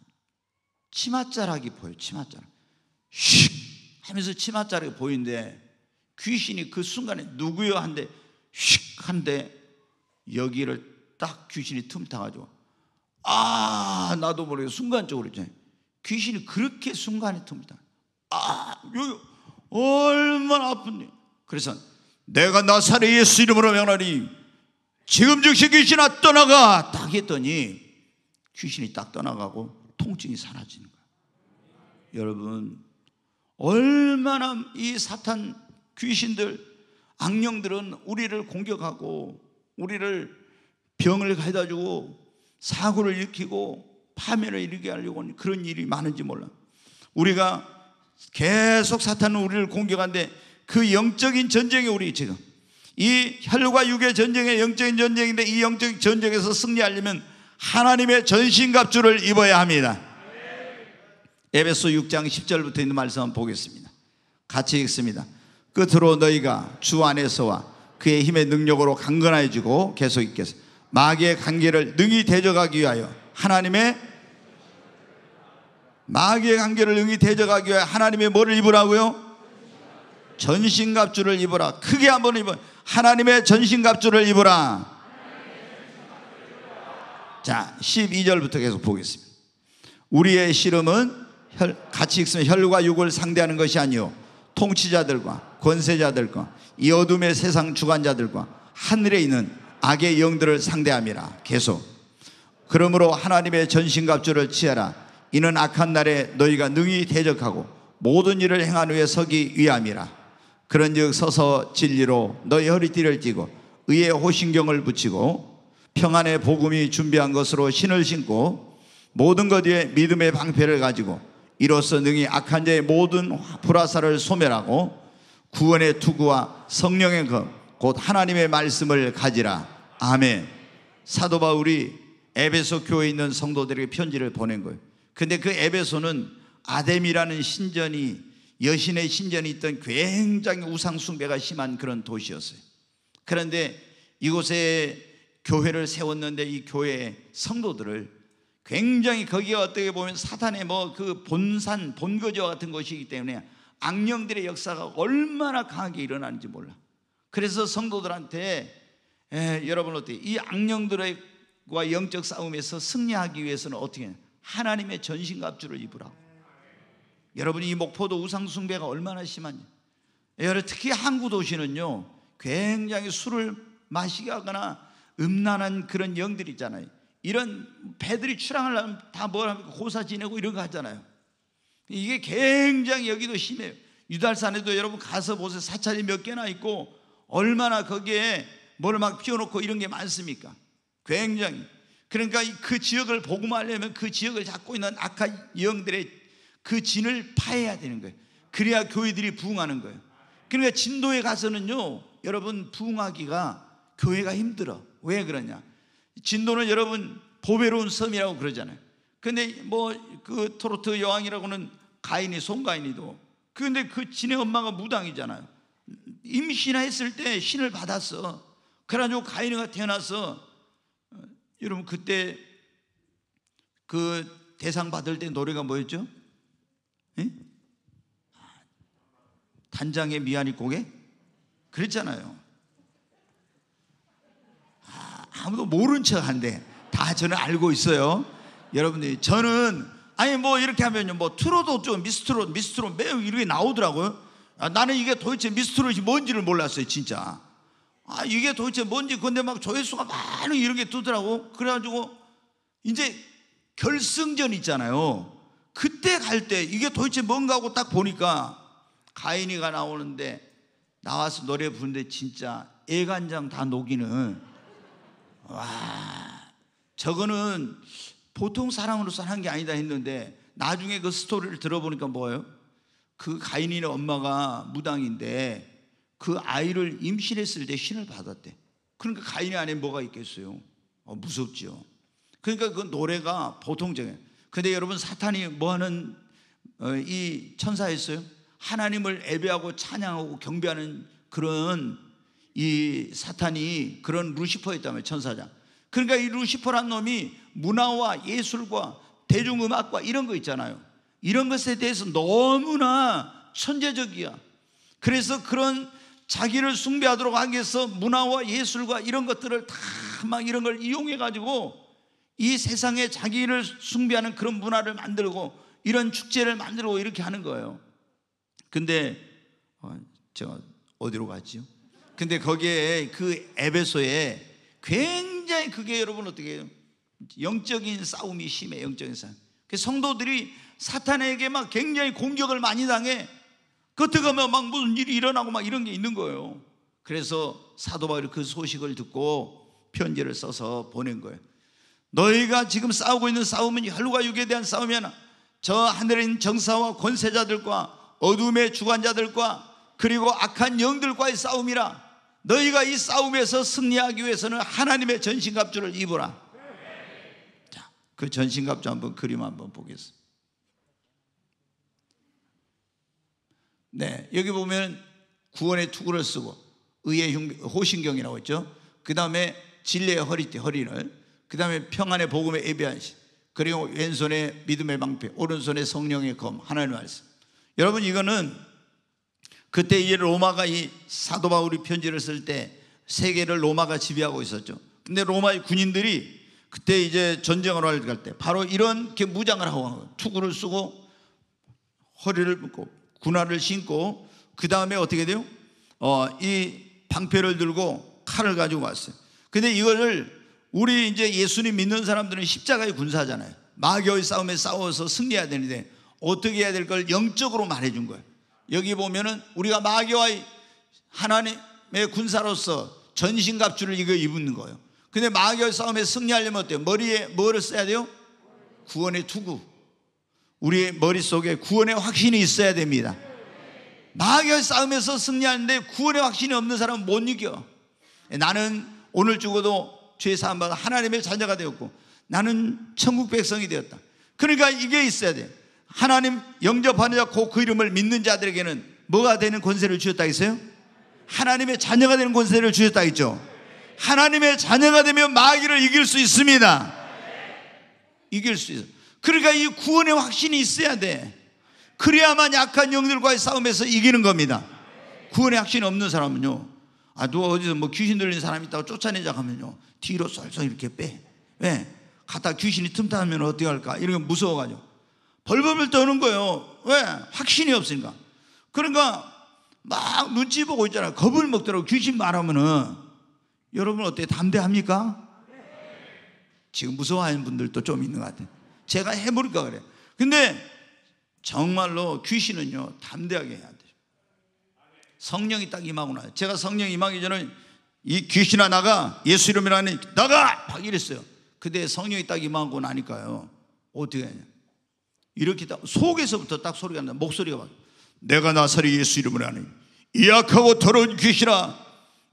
A: 치맛자락이 보여 치맛자락 슉 하면서 치맛자락이 보이는데 귀신이 그 순간에 누구요? 한데 슉 한데 여기를 딱 귀신이 틈타가지고 아, 나도 모르게 순간적으로 이제 귀신이 그렇게 순간에 틉니다. 아, 여기 얼마나 아픈데. 그래서 내가 나사렛 예수 이름으로 명하니 지금 즉시 귀신아 떠나가 딱 했더니 귀신이 딱 떠나가고 통증이 사라지는 거야. 여러분 얼마나 이 사탄 귀신들 악령들은 우리를 공격하고 우리를 병을 가져다 주고 사고를 일으키고 파멸을 일으키게 하려고 하는 그런 일이 많은지 몰라. 우리가 계속 사탄은 우리를 공격하는데 그 영적인 전쟁에 우리 지금 이 혈과 육의 전쟁의 영적인 전쟁인데 이 영적인 전쟁에서 승리하려면 하나님의 전신갑주를 입어야 합니다. 에베소 6장 10절부터 있는 말씀 한번 보겠습니다. 같이 읽습니다. 끝으로 너희가 주 안에서와 그의 힘의 능력으로 강건해지고 계속 읽겠습니다. 마귀의 관계를 능히 대적하기 위하여 하나님의 마귀의 관계를 능히 대적하기 위하여 하나님의 뭐를 입으라고요? 전신갑주를 입어라. 크게 한번 입어. 하나님의 전신갑주를 입어라. 자, 12절부터 계속 보겠습니다. 우리의 씨름은 같이 있으면 혈과 육을 상대하는 것이 아니요 통치자들과 권세자들과 이 어둠의 세상 주관자들과 하늘에 있는 악의 영들을 상대함이라. 계속. 그러므로 하나님의 전신갑주를 취하라. 이는 악한 날에 너희가 능히 대적하고 모든 일을 행한 후에 서기 위함이라. 그런즉 서서 진리로 너희 허리띠를 띠고 의의 호신경을 붙이고 평안의 복음이 준비한 것으로 신을 신고 모든 것 위에 믿음의 방패를 가지고 이로써 능히 악한 자의 모든 불화사를 소멸하고 구원의 투구와 성령의 검곧 하나님의 말씀을 가지라 아멘. 사도 바울이 에베소 교회에 있는 성도들에게 편지를 보낸 거예요. 근데 그 에베소는 아데미라는 신전이 여신의 신전이 있던 굉장히 우상숭배가 심한 그런 도시였어요. 그런데 이곳에 교회를 세웠는데 이 교회의 성도들을 굉장히 거기에 어떻게 보면 사탄의 뭐 그 본산, 본거지와 같은 것이기 때문에 악령들의 역사가 얼마나 강하게 일어나는지 몰라. 그래서 성도들한테 에, 예, 여러분 어떻게 이 악령들과 영적 싸움에서 승리하기 위해서는 어떻게 하나님의 전신갑주를 입으라고. 여러분이 이 목포도 우상 숭배가 얼마나 심한지. 예, 특히 항구 도시는요. 굉장히 술을 마시게 하거나 음란한 그런 영들 있잖아요. 이런 배들이 출항하려면 다뭘 합니까? 호사 지내고 이런 거 하잖아요. 이게 굉장히 여기도 심해요. 유달산에도 여러분 가서 보세요. 사찰이 몇 개나 있고 얼마나 거기에 뭘막 피워놓고 이런 게 많습니까? 굉장히. 그러니까 그 지역을 복음하려면 그 지역을 잡고 있는 악한 영들의 그 진을 파해야 되는 거예요. 그래야 교회들이 부흥하는 거예요. 그러니까 진도에 가서는요, 여러분 부흥하기가 교회가 힘들어. 왜 그러냐? 진도는 여러분 보배로운 섬이라고 그러잖아요. 근데 뭐 그 토르트 여왕이라고는 가인이 송가인이도 그런데 그 진의 엄마가 무당이잖아요. 임신했을 때 신을 받았어. 그래가지고 가인이가 태어나서 어, 여러분 그때 그 대상 받을 때 노래가 뭐였죠? 에? 예? 단장의 미안이 고개? 그랬잖아요. 아, 무도 모른 척 한데 다 저는 알고 있어요. 여러분들 저는 아니 뭐 이렇게 하면뭐 트로도 좀 미스트로 미스트로 매우 이렇게 나오더라고요. 아, 나는 이게 도대체 미스트롯이 뭔지를 몰랐어요 진짜. 아, 이게 도대체 뭔지 근데 막 조회수가 많은 이런 게 뜨더라고. 그래가지고 이제 결승전 있잖아요. 그때 갈 때 이게 도대체 뭔가 하고 딱 보니까 가인이가 나오는데 나와서 노래 부르는데 진짜 애간장 다 녹이는 와 저거는 보통 사람으로서 하는 게 아니다 했는데 나중에 그 스토리를 들어보니까 뭐예요? 그 가인이네 엄마가 무당인데 그 아이를 임신했을 때 신을 받았대. 그러니까 가인의 안에 뭐가 있겠어요? 어, 무섭죠. 그러니까 그 노래가 보통적인. 근데 여러분 사탄이 뭐 하는 어, 이 천사였어요? 하나님을 예배하고 찬양하고 경배하는 그런 이 사탄이 그런 루시퍼였다며 천사장. 그러니까 이 루시퍼란 놈이 문화와 예술과 대중음악과 이런 거 있잖아요. 이런 것에 대해서 너무나 천재적이야. 그래서 그런 자기를 숭배하도록 하기 위해서 문화와 예술과 이런 것들을 다 막 이런 걸 이용해 가지고 이 세상에 자기를 숭배하는 그런 문화를 만들고 이런 축제를 만들고 이렇게 하는 거예요. 근데 어, 저 어디로 갔지요? 근데 거기에 그 에베소에 굉장히 그게 여러분 어떻게 해요? 영적인 싸움이 심해 영적인 싸움. 그 성도들이 사탄에게 막 굉장히 공격을 많이 당해 그때 가면 막 무슨 일이 일어나고 막 이런 게 있는 거예요. 그래서 사도 바울이 그 소식을 듣고 편지를 써서 보낸 거예요. 너희가 지금 싸우고 있는 싸움은 혈과 육에 대한 싸움이 아저 하늘에 있는 정사와 권세자들과 어둠의 주관자들과 그리고 악한 영들과의 싸움이라 너희가 이 싸움에서 승리하기 위해서는 하나님의 전신갑주를 입어라. 자, 그 전신갑주 한번 그림 한번 보겠습니다. 네, 여기 보면 구원의 투구를 쓰고 의의 호신경이 라고했죠그 다음에 진리의 허리띠, 허리를. 그 다음에 평안의 복음의 예비한신. 그리고 왼손에 믿음의 방패, 오른손에 성령의 검, 하나님의 말씀. 여러분 이거는 그때 이 로마가 이 사도 바울이 편지를 쓸 때 세계를 로마가 지배하고 있었죠. 근데 로마의 군인들이 그때 이제 전쟁을 할때 바로 이런 무장을 하고 투구를 쓰고 허리를 묶고 군화를 신고 그 다음에 어떻게 돼요? 어, 이 방패를 들고 칼을 가지고 왔어요. 근데 이거를 우리 이제 예수님 믿는 사람들은 십자가의 군사잖아요. 마귀의 싸움에 싸워서 승리해야 되는데 어떻게 해야 될 걸 영적으로 말해 준 거예요. 여기 보면은 우리가 마귀와의 하나님의 군사로서 전신갑주를 이거 입은 거예요. 근데 마귀의 싸움에 승리하려면 어때요? 머리에 뭐를 써야 돼요? 구원의 투구. 우리의 머릿속에 구원의 확신이 있어야 됩니다. 마귀와 싸움에서 승리하는데 구원의 확신이 없는 사람은 못 이겨. 나는 오늘 죽어도 죄사함 받아 하나님의 자녀가 되었고 나는 천국 백성이 되었다. 그러니까 이게 있어야 돼. 하나님 영접하는 자그 그 이름을 믿는 자들에게는 뭐가 되는 권세를 주셨다 했어요? 하나님의 자녀가 되는 권세를 주셨다 했죠. 하나님의 자녀가 되면 마귀를 이길 수 있습니다. 이길 수 있어요. 그러니까 이 구원의 확신이 있어야 돼. 그래야만 약한 영들과의 싸움에서 이기는 겁니다. 구원의 확신이 없는 사람은요. 아, 누가 어디서 뭐 귀신 들린 사람 있다고 쫓아내자 하면요. 뒤로 쏠쏠 이렇게 빼. 왜? 가다 귀신이 틈타면 어떻게 할까? 이렇게 무서워가지고. 벌벌벌 떠는 거예요. 왜? 확신이 없으니까. 그러니까 막 눈치 보고 있잖아 겁을 먹더라고. 귀신 말하면은 여러분 어때? 담대합니까? 지금 무서워하는 분들도 좀 있는 것 같아요. 제가 해볼까 그래. 근데 정말로 귀신은요, 담대하게 해야 돼요. 성령이 딱 임하고 나요. 제가 성령 이 임하기 전에 이 귀신 하나가 예수 이름이라니 나가! 막 이랬어요. 그때 성령이 딱 임하고 나니까요. 어떻게 하냐. 이렇게 딱 속에서부터 딱 소리가 나 목소리가 막 내가 나사리 예수 이름을 하니 이 악하고 더러운 귀신아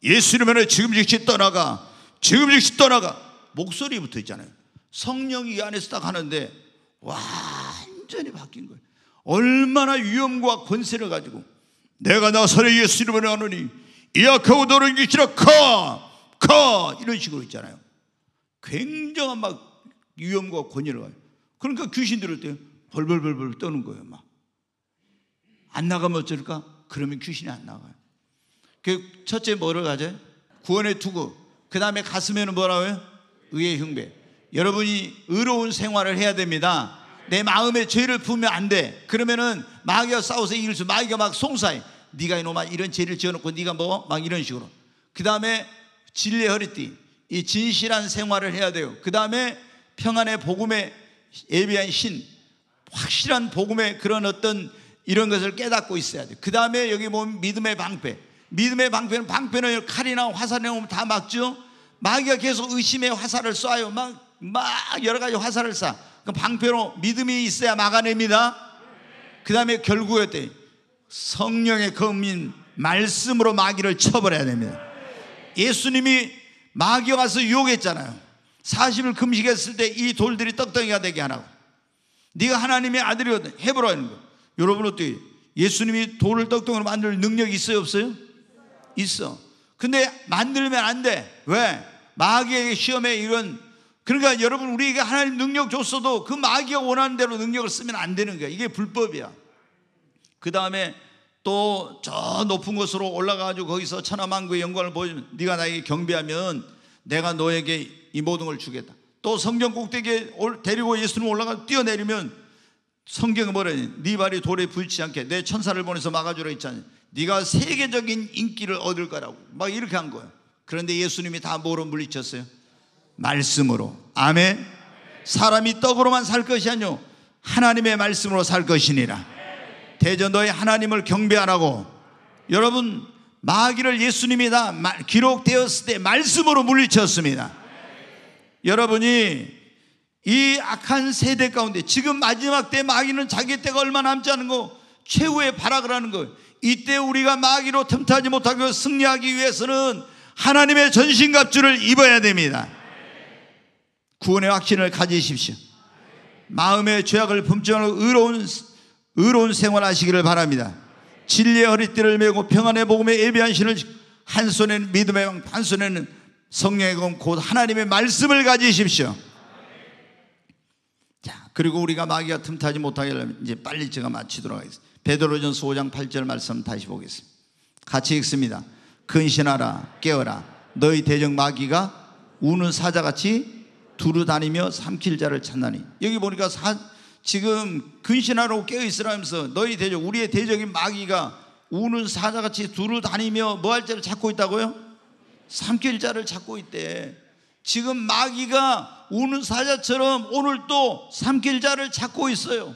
A: 예수 이름으로 지금 즉시 떠나가 지금 즉시 떠나가 목소리부터 있잖아요 성령이 안에서 딱 하는데 완전히 바뀐 거예요. 얼마나 위험과 권세를 가지고 내가 나사렛 예수 이름으로 하노니 이약하고 더러운 귀신아 커! 커! 이런 식으로 있잖아요. 굉장한 막 위험과 권위를 가요. 그러니까 귀신 들을 때 벌벌벌벌 떠는 거예요, 막. 안 나가면 어쩔까? 그러면 귀신이 안 나가요. 그 첫째 뭐를 가져요? 구원의 투구. 그 다음에 가슴에는 뭐라고 해요? 의의 흉배. 여러분이 의로운 생활을 해야 됩니다. 내 마음에 죄를 품으면 안 돼. 그러면은 마귀와 싸워서 이길 수. 마귀가 막 송사해. 네가 이놈아 이런 죄를 지어놓고 네가 뭐 막 이런 식으로. 그 다음에 진리의 허리띠. 이 진실한 생활을 해야 돼요. 그 다음에 평안의 복음에 예비한 신. 확실한 복음의 그런 어떤 이런 것을 깨닫고 있어야 돼그 다음에 여기 보면 믿음의 방패. 믿음의 방패는 방패는 칼이나 화살이나 다 막죠. 마귀가 계속 의심의 화살을 쏴요. 막막 여러 가지 화살을 쏴. 그 방패로 믿음이 있어야 막아냅니다. 그 다음에 결국에 성령의 검인 그 말씀으로 마귀를 쳐버려야 됩니다. 예수님이 마귀가 서 유혹했잖아요. 40일 금식했을 때 이 돌들이 떡덩이가 되게 하라고. 네가 하나님의 아들이거든. 해보라는 거. 여러분 어떻게 예수님이 돌을 떡덩이로 만들 능력이 있어요? 없어요? 있어. 근데 만들면 안 돼. 왜? 마귀에게 시험에 이런 그러니까 여러분 우리에게 하나님 능력 줬어도 그 마귀가 원하는 대로 능력을 쓰면 안 되는 거야. 이게 불법이야. 그 다음에 또 저 높은 곳으로 올라가가지고 거기서 천하만국의 영광을 보여주면 네가 나에게 경배하면 내가 너에게 이 모든 걸 주겠다. 또 성경 꼭대기에 데리고 예수님 올라가 뛰어내리면 성경은 뭐래? 네 발이 돌에 부딪히지 않게 내 천사를 보내서 막아주라 했잖아 네가 세계적인 인기를 얻을 거라고 막 이렇게 한거예 그런데 예수님이 다 뭐로 물리쳤어요? 말씀으로. 아멘. 사람이 떡으로만 살 것이 아니오 하나님의 말씀으로 살 것이니라. 대전도의 하나님을 경배하라고. 여러분 마귀를 예수님이 다 기록되었을 때 말씀으로 물리쳤습니다. 여러분이 이 악한 세대 가운데 지금 마지막 때 마귀는 자기 때가 얼마 남지 않은 거 최후의 발악을 하는 거 이때 우리가 마귀로 틈타지 못하고 승리하기 위해서는 하나님의 전신갑주를 입어야 됩니다. 구원의 확신을 가지십시오. 마음의 죄악을 품지말고 의로운 의로운 생활하시기를 바랍니다. 진리의 허리띠를 메고 평안의 복음에 예비한 신을 한 손에는 믿음의 왕, 한 손에는 성령의 검, 곧 하나님의 말씀을 가지십시오. 자, 그리고 우리가 마귀가 틈타지 못하게 하려면 이제 빨리 제가 마치도록 하겠습니다. 베드로전 5장 8절 말씀 다시 보겠습니다. 같이 읽습니다. 근신하라, 깨어라. 너희 대적 마귀가 우는 사자같이 두루 다니며 삼킬 자를 찾나니 여기 보니까 사, 지금 근신하라고 깨어 있으라면서 하 너희 대적 우리의 대적인 마귀가 우는 사자같이 두루 다니며 뭐할 자를 찾고 있다고요? 삼킬 자를 찾고 있대 지금 마귀가 우는 사자처럼 오늘 또 삼킬 자를 찾고 있어요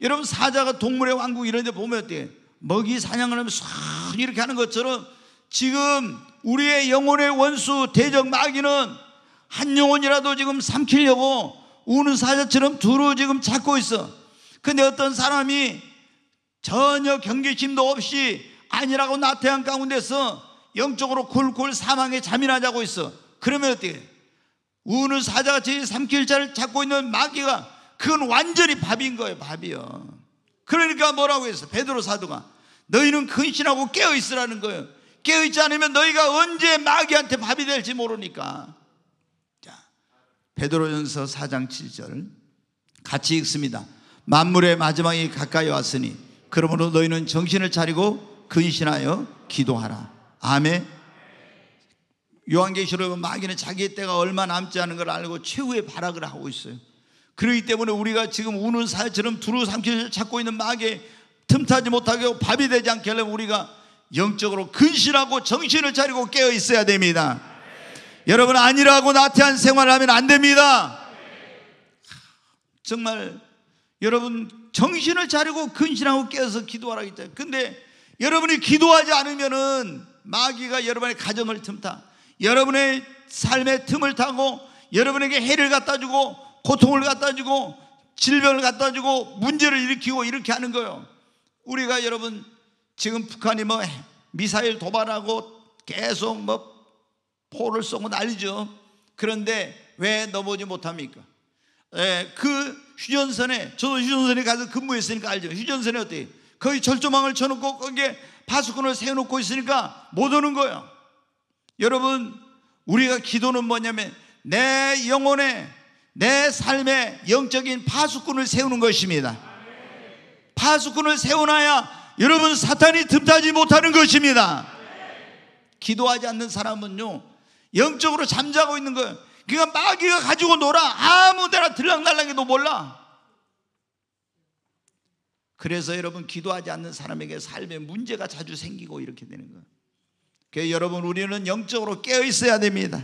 A: 여러분 사자가 동물의 왕국 이런 데 보면 어때 먹이 사냥을 하면 싹 이렇게 하는 것처럼 지금 우리의 영혼의 원수 대적 마귀는 한 영혼이라도 지금 삼키려고 우는 사자처럼 두루 지금 찾고 있어. 근데 어떤 사람이 전혀 경계심도 없이 아니라고 나태한 가운데서 영적으로 굴굴 사망에 잠이나 자고 있어. 그러면 어떻게? 우는 사자같이 삼킬 자를 찾고 있는 마귀가 그건 완전히 밥인 거예요, 밥이요. 그러니까 뭐라고 했어? 베드로 사도가 너희는 근신하고 깨어 있으라는 거예요. 깨어 있지 않으면 너희가 언제 마귀한테 밥이 될지 모르니까. 베드로전서 4장 7절 같이 읽습니다. 만물의 마지막이 가까이 왔으니 그러므로 너희는 정신을 차리고 근신하여 기도하라. 아멘. 요한계시록에 마귀는 자기의 때가 얼마 남지 않은 걸 알고 최후의 발악을 하고 있어요. 그러기 때문에 우리가 지금 우는 사회처럼 두루삼켜서 찾고 있는 마귀에 틈타지 못하게 밥이 되지 않게 하려면 우리가 영적으로 근실하고 정신을 차리고 깨어 있어야 됩니다. 여러분 아니라고 나태한 생활을 하면 안 됩니다. 정말 여러분 정신을 차리고 근신하고 깨어서 기도하라 했잖 근데 여러분이 기도하지 않으면은 마귀가 여러분의 가정을 틈타 여러분의 삶의 틈을 타고 여러분에게 해를 갖다 주고 고통을 갖다 주고 질병을 갖다 주고 문제를 일으키고 이렇게 하는 거예요. 우리가 여러분 지금 북한이 뭐 미사일 도발하고 계속 뭐 포를 쏜건 알죠. 그런데 왜 넘어오지 못합니까? 예, 그 휴전선에 저도 휴전선에 가서 근무했으니까 알죠. 휴전선에 어때? 거의 철조망을 쳐놓고 거기에 파수꾼을 세워놓고 있으니까 못 오는 거예요. 여러분 우리가 기도는 뭐냐면 내 영혼에 내 삶에 영적인 파수꾼을 세우는 것입니다. 파수꾼을 세워놔야 여러분 사탄이 틈타지 못하는 것입니다. 기도하지 않는 사람은요 영적으로 잠자고 있는 거예요. 그러니까 마귀가 가지고 놀아. 아무 데나 들락날락해도 몰라. 그래서 여러분 기도하지 않는 사람에게 삶에 문제가 자주 생기고 이렇게 되는 거예요. 그 여러분 우리는 영적으로 깨어 있어야 됩니다.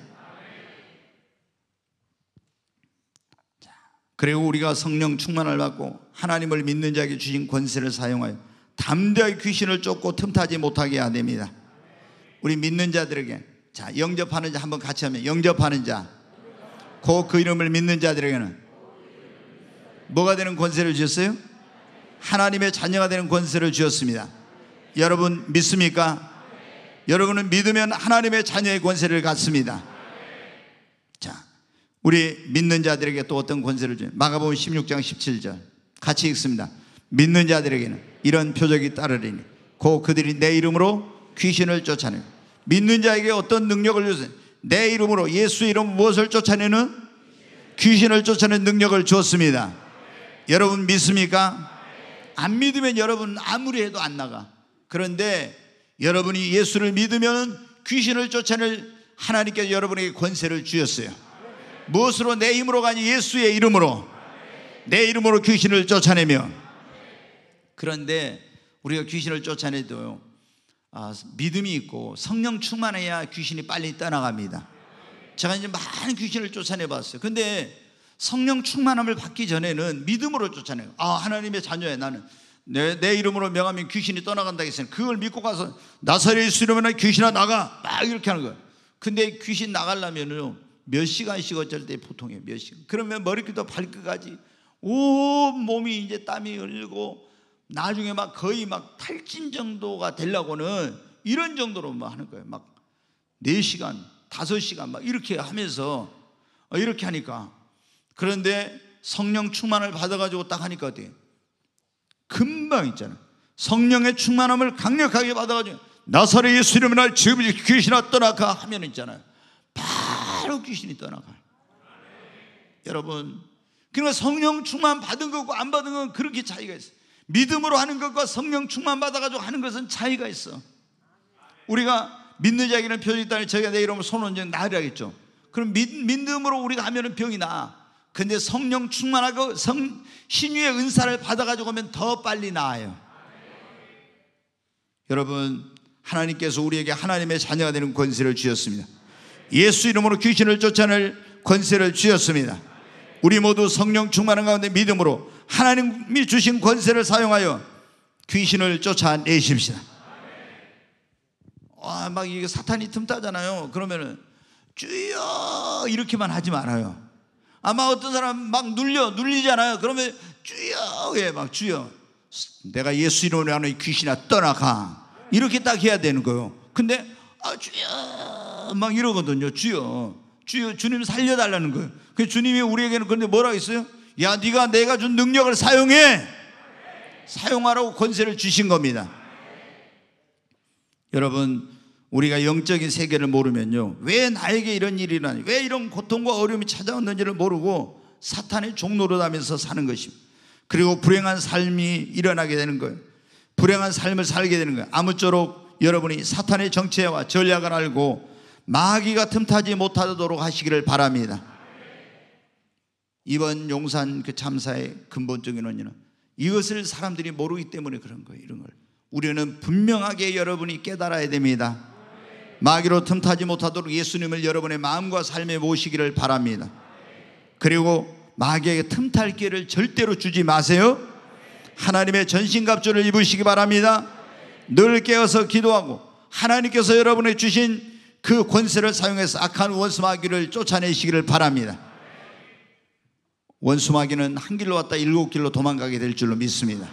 A: 그리고 우리가 성령 충만을 받고 하나님을 믿는 자에게 주신 권세를 사용하여 담대하게 귀신을 쫓고 틈타지 못하게 해야 됩니다. 우리 믿는 자들에게 자, 영접하는 자 한번 같이 하면 영접하는 자. 곧그 이름을 믿는 자들에게는 뭐가 되는 권세를 주셨어요? 하나님의 자녀가 되는 권세를 주셨습니다. 여러분 믿습니까? 여러분은 믿으면 하나님의 자녀의 권세를 갖습니다. 자, 우리 믿는 자들에게 또 어떤 권세를 주냐? 마가복음 16장 17절 같이 읽습니다. 믿는 자들에게는 이런 표적이 따르리니 고 그들이 내 이름으로 귀신을 쫓아내고 믿는 자에게 어떤 능력을 주세요. 내 이름으로 예수 이름 무엇을 쫓아내는 귀신을 쫓아내는 능력을 주었습니다. 여러분 믿습니까? 안 믿으면 여러분 아무리 해도 안 나가. 그런데 여러분이 예수를 믿으면 귀신을 쫓아낼 하나님께서 여러분에게 권세를 주셨어요. 무엇으로 내 힘으로 가니 예수의 이름으로 내 이름으로 귀신을 쫓아내며 그런데 우리가 귀신을 쫓아내도 아, 믿음이 있고 성령 충만해야 귀신이 빨리 떠나갑니다. 제가 이제 많은 귀신을 쫓아내 봤어요. 근데 성령 충만함을 받기 전에는 믿음으로 쫓아내요. 아, 하나님의 자녀야, 나는. 내, 내 이름으로 명하면 귀신이 떠나간다 했으니 그걸 믿고 가서 나사렛 예수이면 귀신아 나가! 막 이렇게 하는 거예요. 근데 귀신 나가려면요. 몇 시간씩 어쩔 때 보통이에요. 몇 시간. 그러면 머리끝부 발끝까지 온 몸이 이제 땀이 흘리고 나중에 막 거의 막 탈진 정도가 되려고는 이런 정도로 막 하는 거예요. 막 4시간, 5시간 막 이렇게 하면서 어, 이렇게 하니까. 그런데 성령 충만을 받아가지고 딱 하니까 어때 금방 있잖아. 성령의 충만함을 강력하게 받아가지고 나사렛 예수 이름의 날 지금 귀신아 떠나가 하면 있잖아요. 바로 귀신이 떠나가. 여러분, 그러니까 성령 충만 받은 거고 안 받은 건 그렇게 차이가 있어요. 믿음으로 하는 것과 성령 충만 받아가지고 하는 것은 차이가 있어. 우리가 믿는 자에는 병이 있다니 저희가 내 이름을 손얹으 나으라겠죠. 그럼 믿, 믿음으로 우리가 하면은 병이 나. 근데 성령 충만하고 성, 신유의 은사를 받아가지고 오면 더 빨리 나아요. 여러분, 하나님께서 우리에게 하나님의 자녀가 되는 권세를 주셨습니다. 예수 이름으로 귀신을 쫓아낼 권세를 주셨습니다. 우리 모두 성령 충만한 가운데 믿음으로 하나님이 주신 권세를 사용하여 귀신을 쫓아내십시다. 아, 막 이게 사탄이 틈타잖아요. 그러면은 주여 이렇게만 하지 말아요. 아마 어떤 사람 막 눌려 눌리잖아요. 그러면 주여 예막 주여 내가 예수 이름으로 하는 귀신아 떠나가 이렇게 딱 해야 되는 거요. 근데 아 주여 막 이러거든요. 주여 주여 주님 살려달라는 거예요. 그 주님이 우리에게는 그런데 뭐라 했어요? 야, 네가 내가 준 능력을 사용해. 사용하라고 권세를 주신 겁니다. 여러분, 우리가 영적인 세계를 모르면요. 왜 나에게 이런 일이 나니왜 이런 고통과 어려움이 찾아왔는지를 모르고 사탄의 종로로 다면서 사는 것입니다. 그리고 불행한 삶이 일어나게 되는 거예요. 불행한 삶을 살게 되는 거예요. 아무쪼록 여러분이 사탄의 정체와 전략을 알고 마귀가 틈타지 못하도록 하시기를 바랍니다. 이번 용산 그 참사의 근본적인 원인은 이것을 사람들이 모르기 때문에 그런 거예요. 이런 걸. 우리는 분명하게 여러분이 깨달아야 됩니다. 마귀로 틈타지 못하도록 예수님을 여러분의 마음과 삶에 모시기를 바랍니다. 그리고 마귀에게 틈탈 기회를 절대로 주지 마세요. 하나님의 전신갑주를 입으시기 바랍니다. 늘 깨어서 기도하고 하나님께서 여러분의 주신 그 권세를 사용해서 악한 원수 마귀를 쫓아내시기를 바랍니다. 원수마귀는 한 길로 왔다 일곱 길로 도망가게 될 줄로 믿습니다.